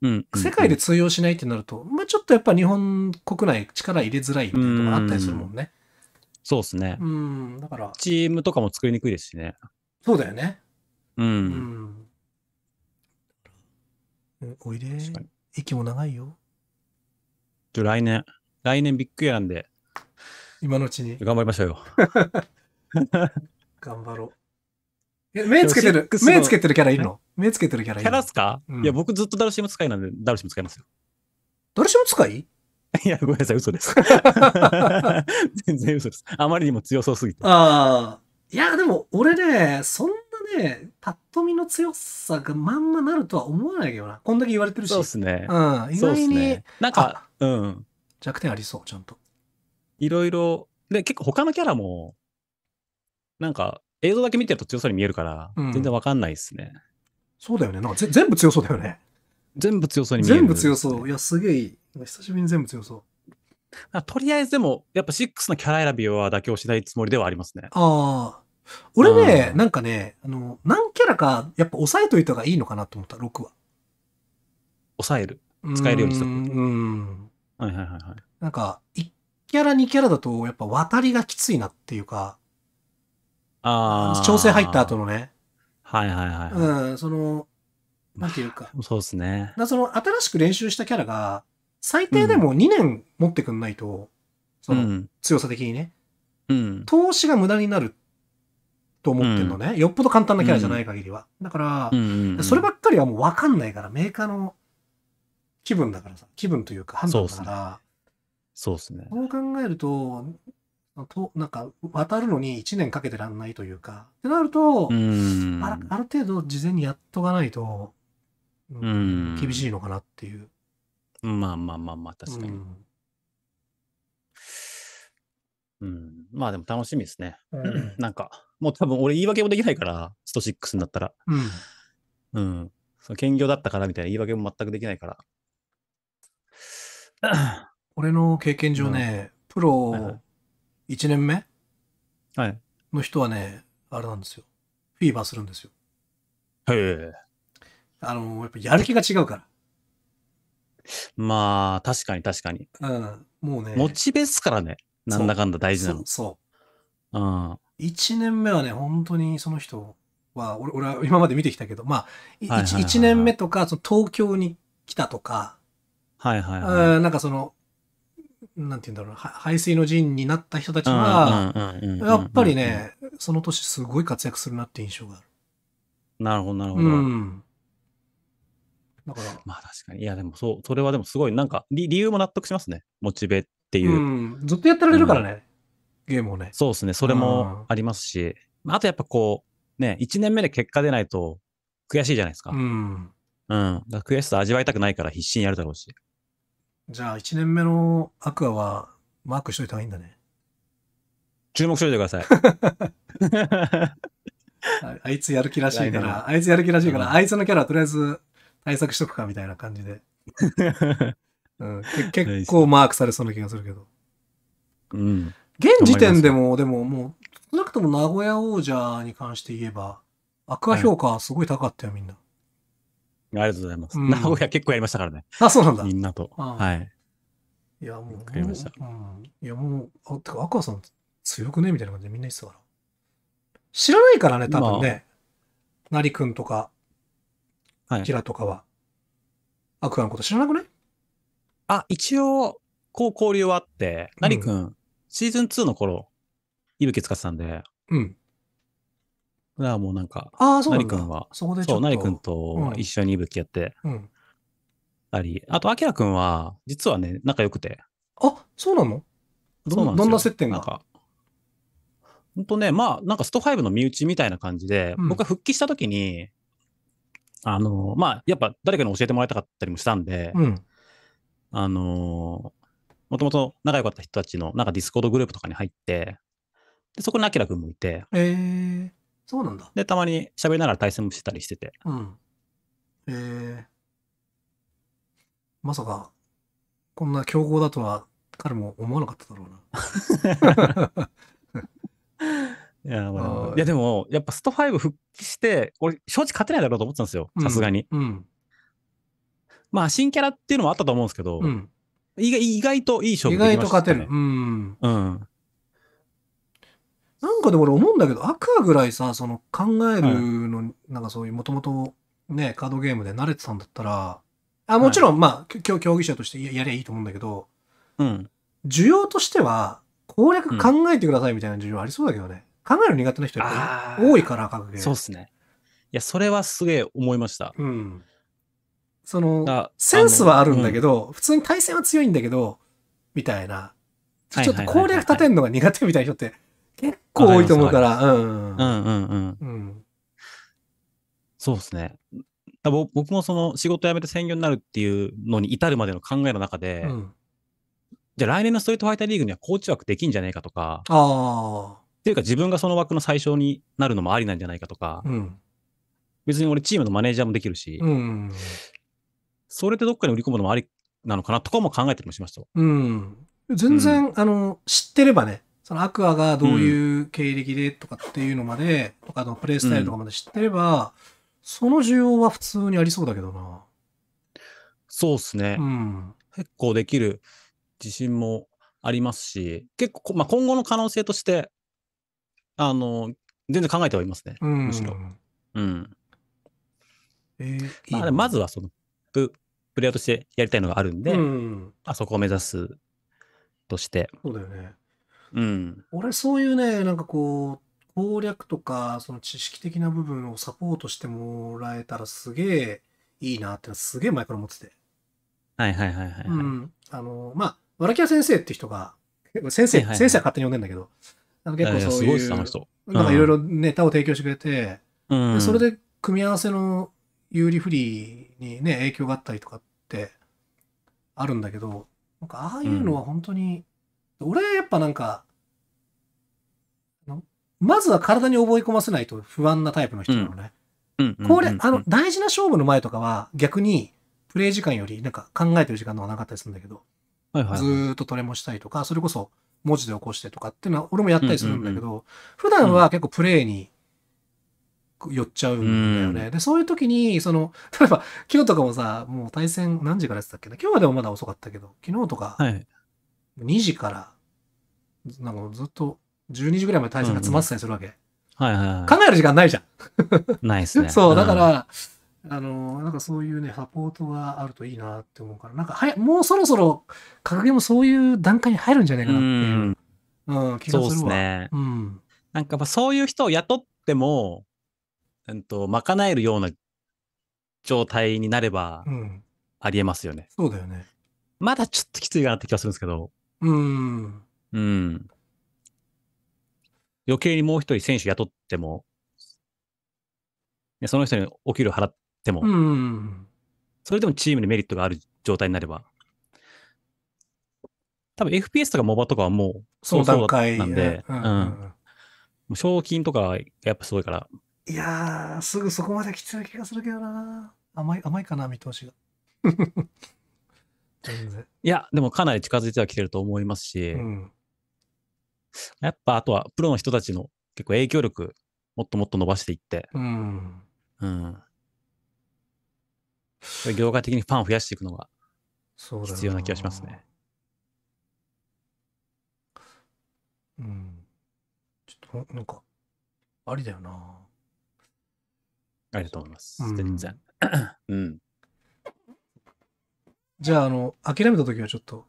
うんうんうん、世界で通用しないってなると、まあちょっとやっぱ日本国内力入れづらいみたいなとこあったりするもんね。うんうんそうですね。うん、だから。チームとかも作りにくいですしね。そうだよね。うん。うん、おいで。息も長いよ。じゃ来年。来年ビッグエアなんで。今のうちに。頑張りましょうよ。頑張ろう。目つけてる、目つけてるキャラいるの目つけてるキャラいるキャラっすか、うん、いや、僕ずっとダルシム使いなんで、ダルシム使いますよ。ダルシム使い いや、ごめんなさい、嘘です。全然嘘です。あまりにも強そうすぎて。ああ。いや、でも俺ね、そんなね、パッと見の強さがまんまなるとは思わないけどな。こんだけ言われてるし。そうですね。うん。意外に、ね、なんか、うん。弱点ありそう、ちゃんと。いろいろ、で、結構他のキャラも、なんか、映像だけ見てると強そうに見えるから、うん、全然わかんないですね。そうだよね。なんか全部強そうだよね。全部強そうに見える、全部強そう。いや、すげえいい。久しぶりに全部強そう。とりあえずでも、やっぱ6のキャラ選びは妥協しないつもりではありますね。ああ。俺ね、なんかね、あの、何キャラか、やっぱ抑えといた方がいいのかなと思った、6は。抑える。使えるようにした。うん。はいはいはいはい。なんか、1キャラ2キャラだと、やっぱ渡りがきついなっていうか、ああ。調整入った後のね。はいはいはい。うん、その、なんていうか。そうですね。その、新しく練習したキャラが、最低でも2年持ってくんないと、その、強さ的にね、うん、投資が無駄になると思ってんのね。よっぽど簡単なキャラじゃない限りは。だから、そればっかりはもうわかんないから、メーカーの気分だからさ、気分というか判断だから、そうですね。そう考えると、となんか渡るのに1年かけてらんないというかってなるとある程度事前にやっとかないと、うん、厳しいのかなっていうまあまあまあまあ、確かに。うん、まあでも楽しみですね。うん、なんか、もう多分俺言い訳もできないから、スト6になったら。うん。うん。その兼業だったからみたいな言い訳も全くできないから。俺の経験上ね、うん、プロ1年目の人はね、あれなんですよ。フィーバーするんですよ。へえ。あの、やっぱやる気が違うから。まあ、確かに確かに。うん。もうね、モチベっすからね。なんだかんだ大事なの。そううそん。う。1年目はね、本当にその人は、俺俺は今まで見てきたけど、まあ、1年目とか、その東京に来たとか、はいはいはい。うんなんかその、なんて言うんだろうな、排水の陣になった人たちは、やっぱり。ね、その年すごい活躍するなって印象がある。なるほど、なるほうど。ん。だから。まあ確かに。いや、でもそう、それはでもすごい、なんか理、理由も納得しますね。モチベっていう。うん、ずっとやってられるからね、うん、ゲームをね。そうですね。それもありますし、あとやっぱこう、ね、1年目で結果出ないと悔しいじゃないですか。うん。うん。だ悔しさ味わいたくないから必死にやるだろうし。じゃあ、1年目のアクアはマークしといた方がいいんだね。注目しといてください。あいつやる気らしいから、あいつやる気らしいから、あいつのキャラとりあえず対策しとくかみたいな感じで。うん、結構マークされそうな気がするけど。うん。現時点でも、でももう、少なくとも名古屋王者に関して言えば、アクア評価すごい高かったよ、みんな。ありがとうございます。名古屋結構やりましたからね。あ、そうなんだ。みんなと。はい。いや、もう、やりました。うん。いや、もう、あ、てか、アクアさん強くねみたいな感じでみんな言ってたから。知らないからね、多分ね。成君とか、はい。ちとかは。アクアのこと知らなくないあ、一応、こう交流はあって、ナリ君、シーズン2の頃、いぶき使ってたんで。うん。だからもうなんか、ああ、そうなりくんは、そこでそう、ナリ君と一緒にいぶきやって、うん。たり、あと、アキラ君は、実はね、仲良くて。あ、そうなのどんな接点がなんか、ほんとね、まあ、なんかスト5の身内みたいな感じで、うん、僕が復帰した時に、あの、まあ、やっぱ誰かに教えてもらいたかったりもしたんで、うん、あの、もともと仲良かった人たちの、なんかディスコードグループとかに入って、でそこにアキラ君もいて、えー、そうなんだ。で、たまに喋りながら対戦もしてたりしてて。うん。えー、まさか、こんな強豪だとは彼も思わなかっただろうな。いや、まあ、いやでも、やっぱスト5復帰して、俺、正直勝てないだろうと思ってたんですよ、さすがに、うん。まあ、新キャラっていうのもあったと思うんですけど、うん、意外意外といい勝負できました、ね、意外と勝てる。うん。うん。なんかでも俺思うんだけど、アクアぐらいさ、その考えるの、なんかそういうもともとね、カードゲームで慣れてたんだったら、あもちろん、まあ、競技者としてやりゃいいと思うんだけど、うん、需要としては、攻略考えてくださいみたいな需要ありそうだけどね。考える苦手な人やっぱ多いから、格ゲー。そうですね。いや、それはすげえ思いました。うん。その、センスはあるんだけど、うん、普通に対戦は強いんだけど、みたいな。ちょっと攻略立てるのが苦手みたいな人って結構多いと思うから。うん。うんうんうん。うん、そうですね。僕もその仕事辞めて専業になるっていうのに至るまでの考えの中で、うん、じゃあ来年のストリートファイターリーグにはコーチ枠できんじゃねえかとか、あっていうか自分がその枠の最小になるのもありなんじゃないかとか、うん、別に俺チームのマネージャーもできるし、うん、それでどっかに売り込むのもありなのかなとかも考えたりもしました。うん、全然、うん、あの知ってればねそのアクアがどういう経歴でとかっていうのまで、とかのプレイスタイルとかまで知ってれば、その需要は普通にありそうだけどな。そうっすね。結構できる自信もありますし、結構、まあ、今後の可能性として、あの、全然考えてはいますね。うん、むしろ。うん。えー、まあ、まずはそのプ、プレイヤーとしてやりたいのがあるんで、うん、あそこを目指すとして。そうだよね。うん。俺、そういうね、なんかこう、攻略とか、その知識的な部分をサポートしてもらえたらすげえいいなってのすげえ前から思ってて。はいはいはいはい、うん。あの、まあ、わらきや先生って人が、先生、先生は勝手に呼んでんだけど、なんか結構そういう、いす人、うなんかいろいろネタを提供してくれて、うん、それで組み合わせの有利不利にね、影響があったりとかってあるんだけど、なんかああいうのは本当に、うん、俺やっぱなんか、まずは体に覚え込ませないと不安なタイプの人なのね。これ、あの、大事な勝負の前とかは逆に、プレイ時間よりなんか考えてる時間の方がなかったりするんだけど、ずっとトレモしたりとか、それこそ文字で起こしてとかっていうのは、俺もやったりするんだけど、普段は結構プレイに寄っちゃうんだよね。で、そういう時に、その、例えば、昨日とかもさ、もう対戦何時からやってたっけな、今日はでもまだ遅かったけど、昨日とか、2時から、なんかずっと12時ぐらいまで対戦が詰まってたりするわけ。考える時間ないじゃん。ないっすね。そう、だから、うあの、なんかそういうね、サポートがあるといいなって思うから、なんかはや、もうそろそろ、格言もそういう段階に入るんじゃないかなっていう、うん、うん、気がするわ。そうですね。うん。なんかまあそういう人を雇っても、うんと、賄えるような状態になれば、ありえますよね、うん、そうだよね。まだちょっときついかなって気がするんですけど。うん。うん。余計にもう一人選手雇っても、その人にお給料払って、でも、それでもチームにメリットがある状態になれば。多分 FPS とかモバとかはもう、そうそうなんで、うん。賞金とかやっぱすごいから。いやー、すぐそこまで来てる気がするけどな。甘い、甘いかな、見通しが。いや、でもかなり近づいてはきてると思いますし、うん、やっぱあとはプロの人たちの結構影響力、もっともっと伸ばしていって、うん、うん、業界的にファンを増やしていくのが必要な気がしますね。うん。ちょっと、なんか、ありだよな。ありだと思います。うん、全然。うん。じゃあ、あの、諦めた時はちょっと、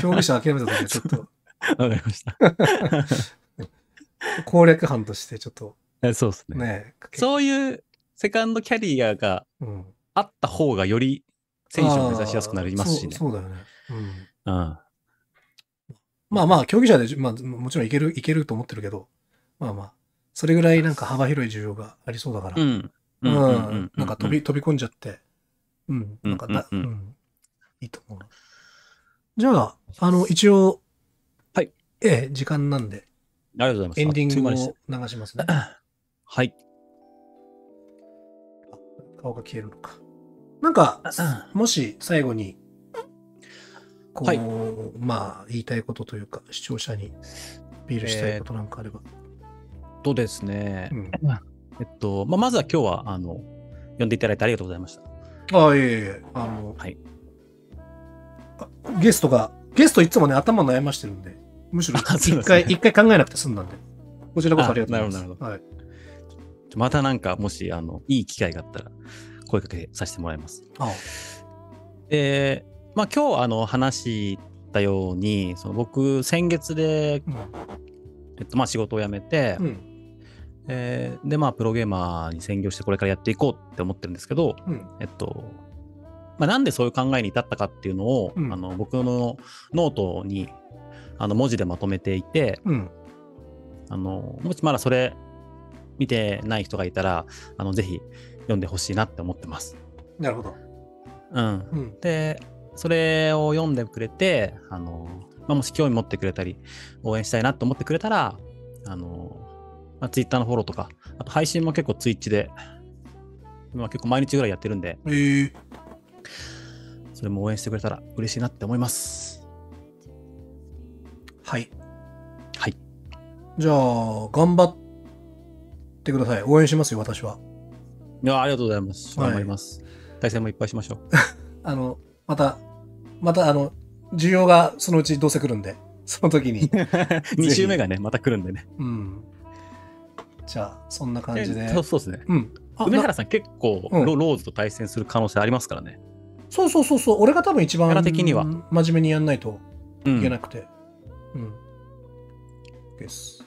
競 技者諦めた時はちょっと。わかりました。攻略班としてちょっと。そうですね。ねそういうセカンドキャリアがあった方がより選手を目指しやすくなりますしね。そうそうだよね。うん。うん、まあまあ、競技者で、まあ、もちろんいける、いけると思ってるけど、まあまあ、それぐらいなんか幅広い需要がありそうだから、うん。なんか飛び、飛び込んじゃって、うん。なんかだ、うん。いいと思う。じゃあ、あの、一応、はい。ええ、時間なんで。ありがとうございます。エンディングも流しますね。はい。顔が消えるのか。なんか、もし最後に、こう、はい、まあ、言いたいことというか、視聴者にビールしたいことなんかあれば。えー、とですね、うん、えっと、まあ、まずは今日は、あの、呼んでいただいてありがとうございました。ああ、いえいえ、あの、はい、ゲストが、ゲストいつもね、頭悩ましてるんで、むしろ一回、一回考えなくて済んだんで、こちらこそありがとうございます。はいまたなんか、もし、あの、いい機会があったら、声かけさせてもらいます。で、まあ、今日、あの、話したように、その僕、先月で、うん、えっと、まあ、仕事を辞めて、うん、えー、で、まあ、プロゲーマーに専業して、これからやっていこうって思ってるんですけど、うん、えっと、まあ、なんでそういう考えに至ったかっていうのを、うん、あの僕のノートにあの文字でまとめていて、うん、あのもしまだそれ見てない人がいたら、あのぜひ読んでほしいなって思ってます。なるほど。うん。うん、で、それを読んでくれて、あのまあ、もし興味持ってくれたり、応援したいなと思ってくれたら、あのまあ、Twitter のフォローとか、あと配信も結構 Twitch で、今結構毎日ぐらいやってるんで、えー、それも応援してくれたら嬉しいなって思います。はい。はい。じゃあ、頑張ってってください。応援しますよ、私は。いや、ありがとうございます。頑張ります。はい、対戦もいっぱいしましょう。あの、また、また、あの、需要がそのうちどうせ来るんで、その時に。2 週目がね、また来るんでね。うん。じゃあ、そんな感じで。そうそうですね。うん。梅原さん、結構、ロ、ローズと対戦する可能性ありますからね。そうそうそうそう、俺が多分一番、的には真面目にやんないといけなくて。うん。うん、です。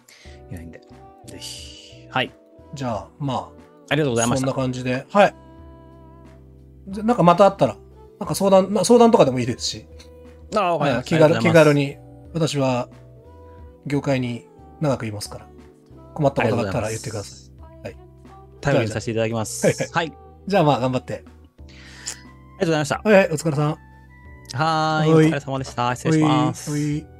いないんで、ぜひ。はい。じゃあ、まあ、ありがとうございましそんな感じで、はい。じゃなんかまたあったら、なんか相談、な相談とかでもいいですし、ああ、わかりました気軽に、私は業界に長くいますから、困ったことがあったら言ってください。はい。頼りにさせていただきます。はいじゃあまあ頑張って。ありがとうございました。はいお疲れさん。はーい、お疲れ様でした。失礼します。